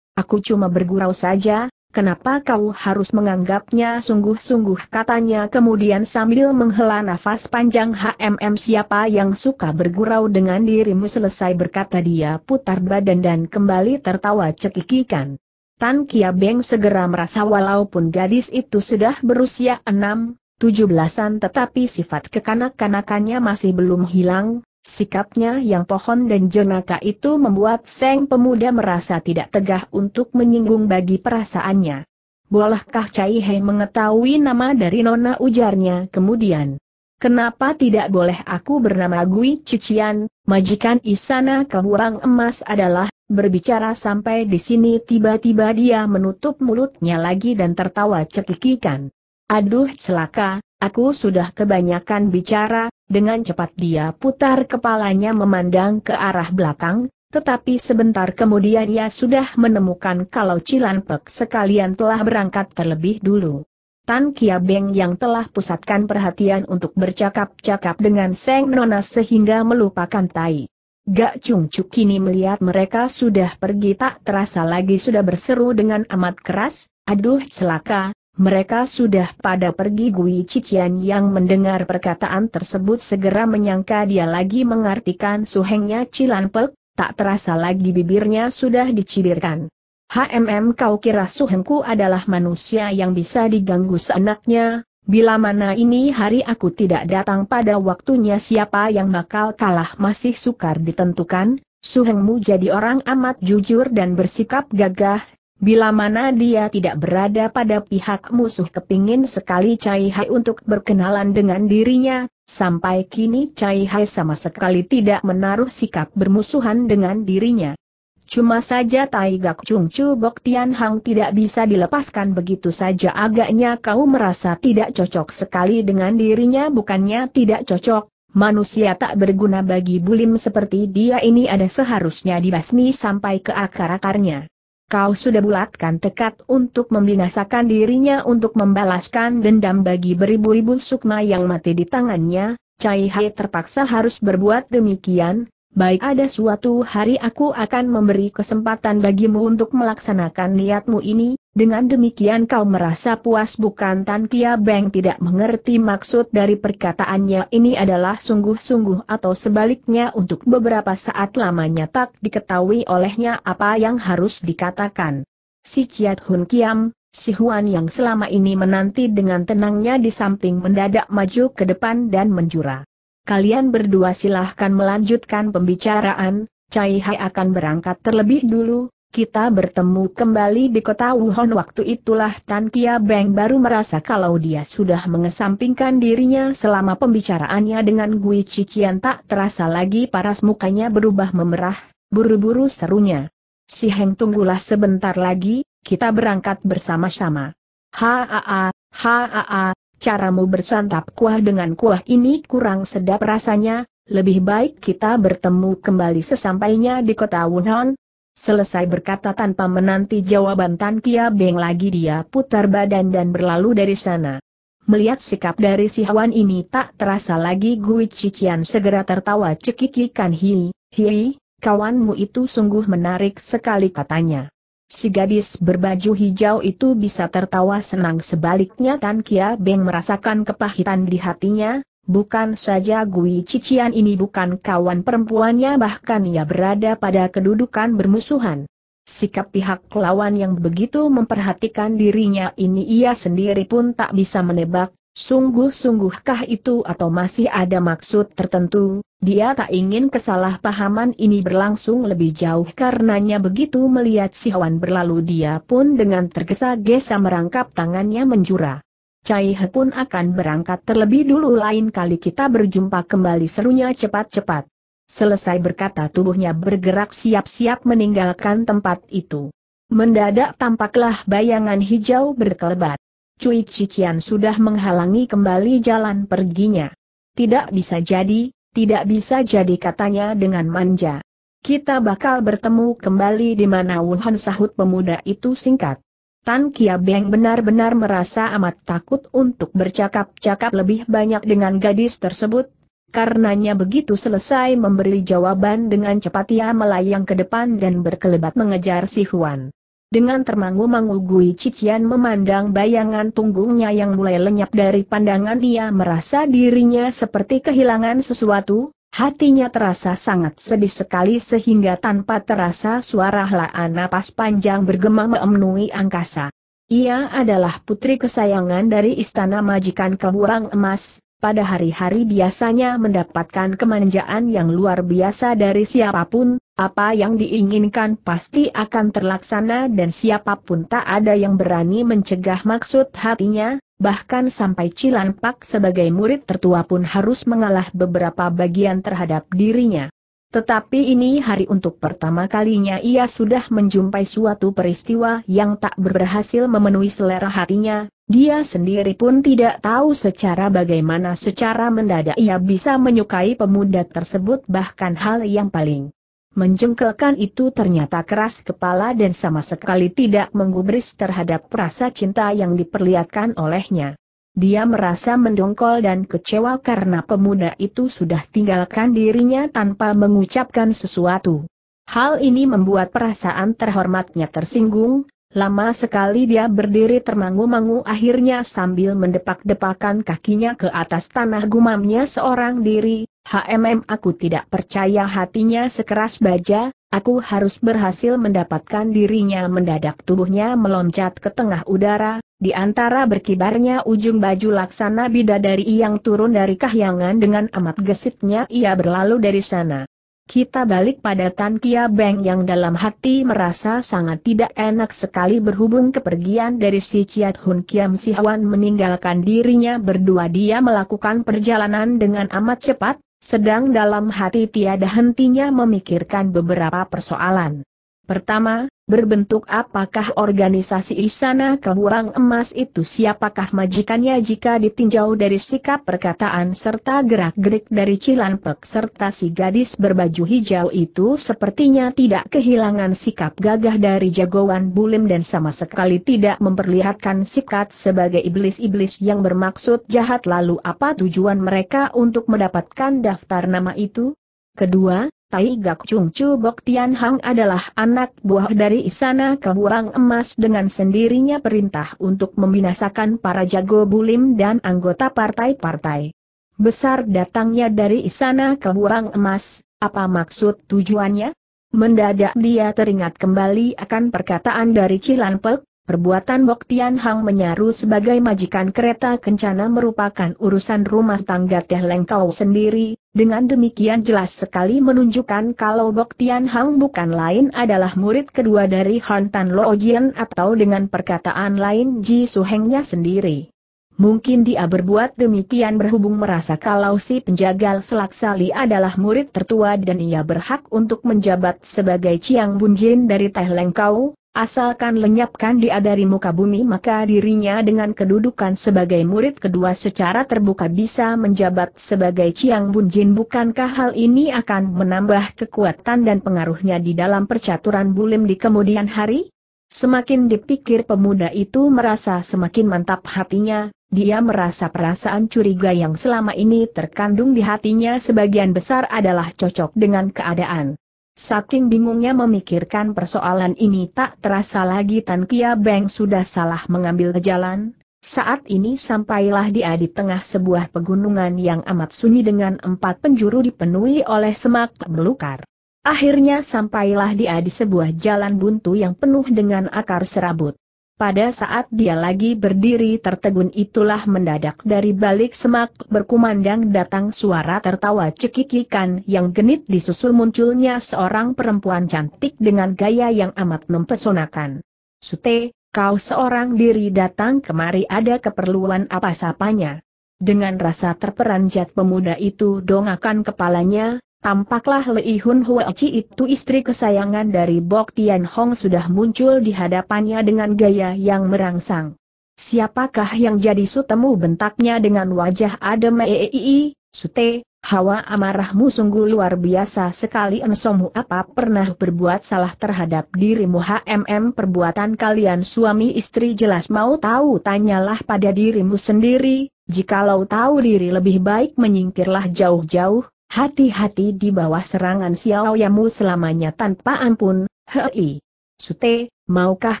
Aku cuma bergurau saja, kenapa kau harus menganggapnya sungguh-sungguh katanya kemudian sambil menghela nafas panjang HMM siapa yang suka bergurau dengan dirimu selesai berkata dia putar badan dan kembali tertawa cekikikan. Tan Kia Beng segera merasa walaupun gadis itu sudah berusia enam Tujuh belasan, tetapi sifat kekanak-kanakannya masih belum hilang, sikapnya yang pohon dan jenaka itu membuat Seng pemuda merasa tidak tegah untuk menyinggung bagi perasaannya. Bolehkah Cai Hei mengetahui nama dari nona ujarnya kemudian? Kenapa tidak boleh aku bernama Gui Cician, majikan Isana Kehurang Emas adalah, berbicara sampai di sini tiba-tiba dia menutup mulutnya lagi dan tertawa cekikikan. Aduh celaka, aku sudah kebanyakan bicara, dengan cepat dia putar kepalanya memandang ke arah belakang, tetapi sebentar kemudian ia sudah menemukan kalau Cilan sekalian telah berangkat terlebih dulu. Tan Kia Beng yang telah pusatkan perhatian untuk bercakap-cakap dengan Seng Nona sehingga melupakan Tai. Gak Chung Chuk kini melihat mereka sudah pergi tak terasa lagi sudah berseru dengan amat keras, aduh celaka, mereka sudah pada pergi Gui Cician yang mendengar perkataan tersebut segera menyangka dia lagi mengartikan suhengnya Cilanpek, tak terasa lagi bibirnya sudah dicibirkan. HMM kau kira suhengku adalah manusia yang bisa diganggu seenaknya, bila mana ini hari aku tidak datang pada waktunya siapa yang bakal kalah masih sukar ditentukan, suhengmu jadi orang amat jujur dan bersikap gagah, Bila mana dia tidak berada pada pihak musuh kepingin sekali Cai Hai untuk berkenalan dengan dirinya, sampai kini Cai Hai sama sekali tidak menaruh sikap bermusuhan dengan dirinya. Cuma saja Tai Gak Chung Chu Bok Tian Hang tidak bisa dilepaskan begitu saja agaknya kau merasa tidak cocok sekali dengan dirinya bukannya tidak cocok, Manusia tak berguna bagi bulim seperti dia ini ada seharusnya dibasmi sampai ke akar-akarnya kau sudah bulatkan tekad untuk membinasakan dirinya untuk membalaskan dendam bagi beribu-ribu sukma yang mati di tangannya, Cai Hai terpaksa harus berbuat demikian, baik ada suatu hari aku akan memberi kesempatan bagimu untuk melaksanakan niatmu ini, dengan demikian kau merasa puas bukan Tan Kia Beng tidak mengerti maksud dari perkataannya ini adalah sungguh-sungguh atau sebaliknya untuk beberapa saat lamanya tak diketahui olehnya apa yang harus dikatakan. Si Ciat Hun Kiam, si Huan yang selama ini menanti dengan tenangnya di samping mendadak maju ke depan dan menjura. Kalian berdua silahkan melanjutkan pembicaraan, Cai Hai akan berangkat terlebih dulu, kita bertemu kembali di kota Wuhan waktu itulah Tan Kia Beng baru merasa kalau dia sudah mengesampingkan dirinya selama pembicaraannya dengan Gui Cician tak terasa lagi paras mukanya berubah memerah, buru-buru serunya. Si Heng tunggulah sebentar lagi, kita berangkat bersama-sama. Haa, haa, caramu bersantap kuah dengan kuah ini kurang sedap rasanya, lebih baik kita bertemu kembali sesampainya di kota Wuhan, Selesai berkata tanpa menanti jawaban Tan Kia Beng lagi dia putar badan dan berlalu dari sana. Melihat sikap dari si hwan ini tak terasa lagi Gui Cician segera tertawa cekikikan hi, hi, kawanmu itu sungguh menarik sekali katanya. Si gadis berbaju hijau itu bisa tertawa senang sebaliknya Tan Kia Beng merasakan kepahitan di hatinya, Bukan saja Gui Cician ini bukan kawan perempuannya bahkan ia berada pada kedudukan bermusuhan. Sikap pihak lawan yang begitu memperhatikan dirinya ini ia sendiri pun tak bisa menebak, sungguh-sungguhkah itu atau masih ada maksud tertentu, dia tak ingin kesalahpahaman ini berlangsung lebih jauh karenanya begitu melihat si Hwan berlalu dia pun dengan tergesa-gesa merangkap tangannya menjura. Cai He pun akan berangkat terlebih dulu lain kali kita berjumpa kembali serunya cepat-cepat. Selesai berkata tubuhnya bergerak siap-siap meninggalkan tempat itu. Mendadak tampaklah bayangan hijau berkelebat. Cui Cician sudah menghalangi kembali jalan perginya. Tidak bisa jadi, tidak bisa jadi katanya dengan manja. Kita bakal bertemu kembali di mana Wuhan sahut pemuda itu singkat. Tan Kia Beng benar-benar merasa amat takut untuk bercakap-cakap lebih banyak dengan gadis tersebut. Karenanya begitu selesai memberi jawaban dengan cepat ia melayang ke depan dan berkelebat mengejar si Huan. Dengan termangu-mangu Gui Cician memandang bayangan punggungnya yang mulai lenyap dari pandangan ia merasa dirinya seperti kehilangan sesuatu, Hatinya terasa sangat sedih sekali sehingga tanpa terasa suara helaan napas panjang bergema memenuhi angkasa. Ia adalah putri kesayangan dari istana majikan kehurang emas, pada hari-hari biasanya mendapatkan kemanjaan yang luar biasa dari siapapun, apa yang diinginkan pasti akan terlaksana dan siapapun tak ada yang berani mencegah maksud hatinya, bahkan sampai Cilanpak sebagai murid tertua pun harus mengalah beberapa bagian terhadap dirinya. Tetapi ini hari untuk pertama kalinya ia sudah menjumpai suatu peristiwa yang tak berhasil memenuhi selera hatinya, dia sendiri pun tidak tahu secara bagaimana secara mendadak ia bisa menyukai pemuda tersebut bahkan hal yang paling Menjengkelkan itu ternyata keras kepala dan sama sekali tidak menggubris terhadap rasa cinta yang diperlihatkan olehnya. Dia merasa mendongkol dan kecewa karena pemuda itu sudah tinggalkan dirinya tanpa mengucapkan sesuatu. Hal ini membuat perasaan terhormatnya tersinggung, lama sekali dia berdiri termangu-mangu akhirnya sambil mendepak-depakan kakinya ke atas tanah gumamnya seorang diri, HMM aku tidak percaya hatinya sekeras baja, aku harus berhasil mendapatkan dirinya mendadak tubuhnya meloncat ke tengah udara, di antara berkibarnya ujung baju laksana bidadari yang turun dari kahyangan dengan amat gesitnya ia berlalu dari sana. Kita balik pada Tan Kia Beng yang dalam hati merasa sangat tidak enak sekali berhubung kepergian dari si Chiat Hun Kiam Si Hwan meninggalkan dirinya berdua dia melakukan perjalanan dengan amat cepat, sedang dalam hati tiada hentinya memikirkan beberapa persoalan. Pertama, berbentuk apakah organisasi isana Kehuang Emas itu siapakah majikannya jika ditinjau dari sikap perkataan serta gerak-gerik dari Cilanpek serta si gadis berbaju hijau itu sepertinya tidak kehilangan sikap gagah dari jagoan bulim dan sama sekali tidak memperlihatkan sikat sebagai iblis-iblis yang bermaksud jahat lalu apa tujuan mereka untuk mendapatkan daftar nama itu? Kedua, Tai Gak Chung Chu Bok Tian Hang adalah anak buah dari Isana Kebuang Emas dengan sendirinya perintah untuk membinasakan para jago bulim dan anggota partai-partai. Besar datangnya dari Isana Kebuang Emas, apa maksud tujuannya? Mendadak dia teringat kembali akan perkataan dari Cilan Pek, perbuatan Bok Tian Hang menyaru sebagai majikan kereta kencana merupakan urusan rumah tangga Teh Lengkau sendiri, dengan demikian jelas sekali menunjukkan kalau Bok Tian Hang bukan lain adalah murid kedua dari Han Tan Lo Jian atau dengan perkataan lain Ji Su Hengnya sendiri. Mungkin dia berbuat demikian berhubung merasa kalau si penjagal selak sali adalah murid tertua dan ia berhak untuk menjabat sebagai Ciang Jin dari Teh Lengkau, Asalkan lenyapkan dia dari muka bumi maka dirinya dengan kedudukan sebagai murid kedua secara terbuka bisa menjabat sebagai Chiang Bun Jin bukankah hal ini akan menambah kekuatan dan pengaruhnya di dalam percaturan bulim di kemudian hari? Semakin dipikir pemuda itu merasa semakin mantap hatinya, dia merasa perasaan curiga yang selama ini terkandung di hatinya sebagian besar adalah cocok dengan keadaan. Saking bingungnya memikirkan persoalan ini tak terasa lagi Tan Kia Beng sudah salah mengambil jalan. Saat ini sampailah dia di tengah sebuah pegunungan yang amat sunyi dengan empat penjuru dipenuhi oleh semak belukar. Akhirnya sampailah dia di sebuah jalan buntu yang penuh dengan akar serabut. Pada saat dia lagi berdiri tertegun itulah mendadak dari balik semak berkumandang datang suara tertawa cekikikan yang genit disusul munculnya seorang perempuan cantik dengan gaya yang amat mempesonakan. Sute, kau seorang diri datang kemari ada keperluan apa sapanya. Dengan rasa terperanjat pemuda itu dongakan kepalanya, Tampaklah Lei Hun itu istri kesayangan dari Bok Tian Hong sudah muncul di hadapannya dengan gaya yang merangsang. Siapakah yang jadi sutemu bentaknya dengan wajah adem eeii, sute, hawa amarahmu sungguh luar biasa sekali ensomu apa pernah berbuat salah terhadap dirimu HMM perbuatan kalian suami istri jelas mau tahu tanyalah pada dirimu sendiri, jikalau tahu diri lebih baik menyingkirlah jauh-jauh, Hati-hati di bawah serangan Xiao Yamu selamanya tanpa ampun, hei. Sute, maukah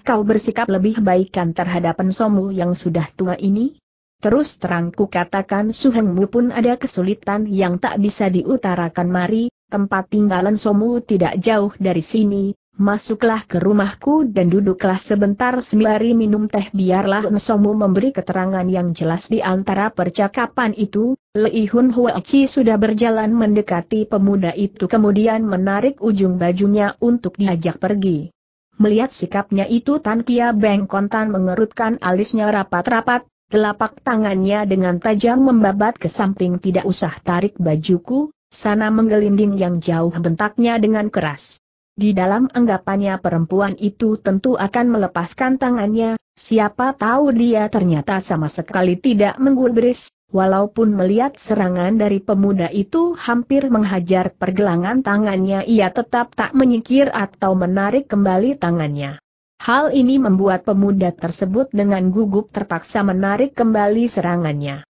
kau bersikap lebih baikkan terhadap ensomu yang sudah tua ini? Terus terang ku katakan Suhengmu pun ada kesulitan yang tak bisa diutarakan mari, tempat tinggalan somu tidak jauh dari sini, masuklah ke rumahku dan duduklah sebentar sembari minum teh biarlah Ensomu memberi keterangan yang jelas di antara percakapan itu, Leihun Chi sudah berjalan mendekati pemuda itu kemudian menarik ujung bajunya untuk diajak pergi. Melihat sikapnya itu Tan Kia Beng Kontan mengerutkan alisnya rapat-rapat, telapak tangannya dengan tajam membabat ke samping tidak usah tarik bajuku, sana menggelinding yang jauh bentaknya dengan keras. Di dalam anggapannya perempuan itu tentu akan melepaskan tangannya, siapa tahu dia ternyata sama sekali tidak menggulbris, Walaupun melihat serangan dari pemuda itu hampir menghajar pergelangan tangannya ia tetap tak menyikir atau menarik kembali tangannya. Hal ini membuat pemuda tersebut dengan gugup terpaksa menarik kembali serangannya.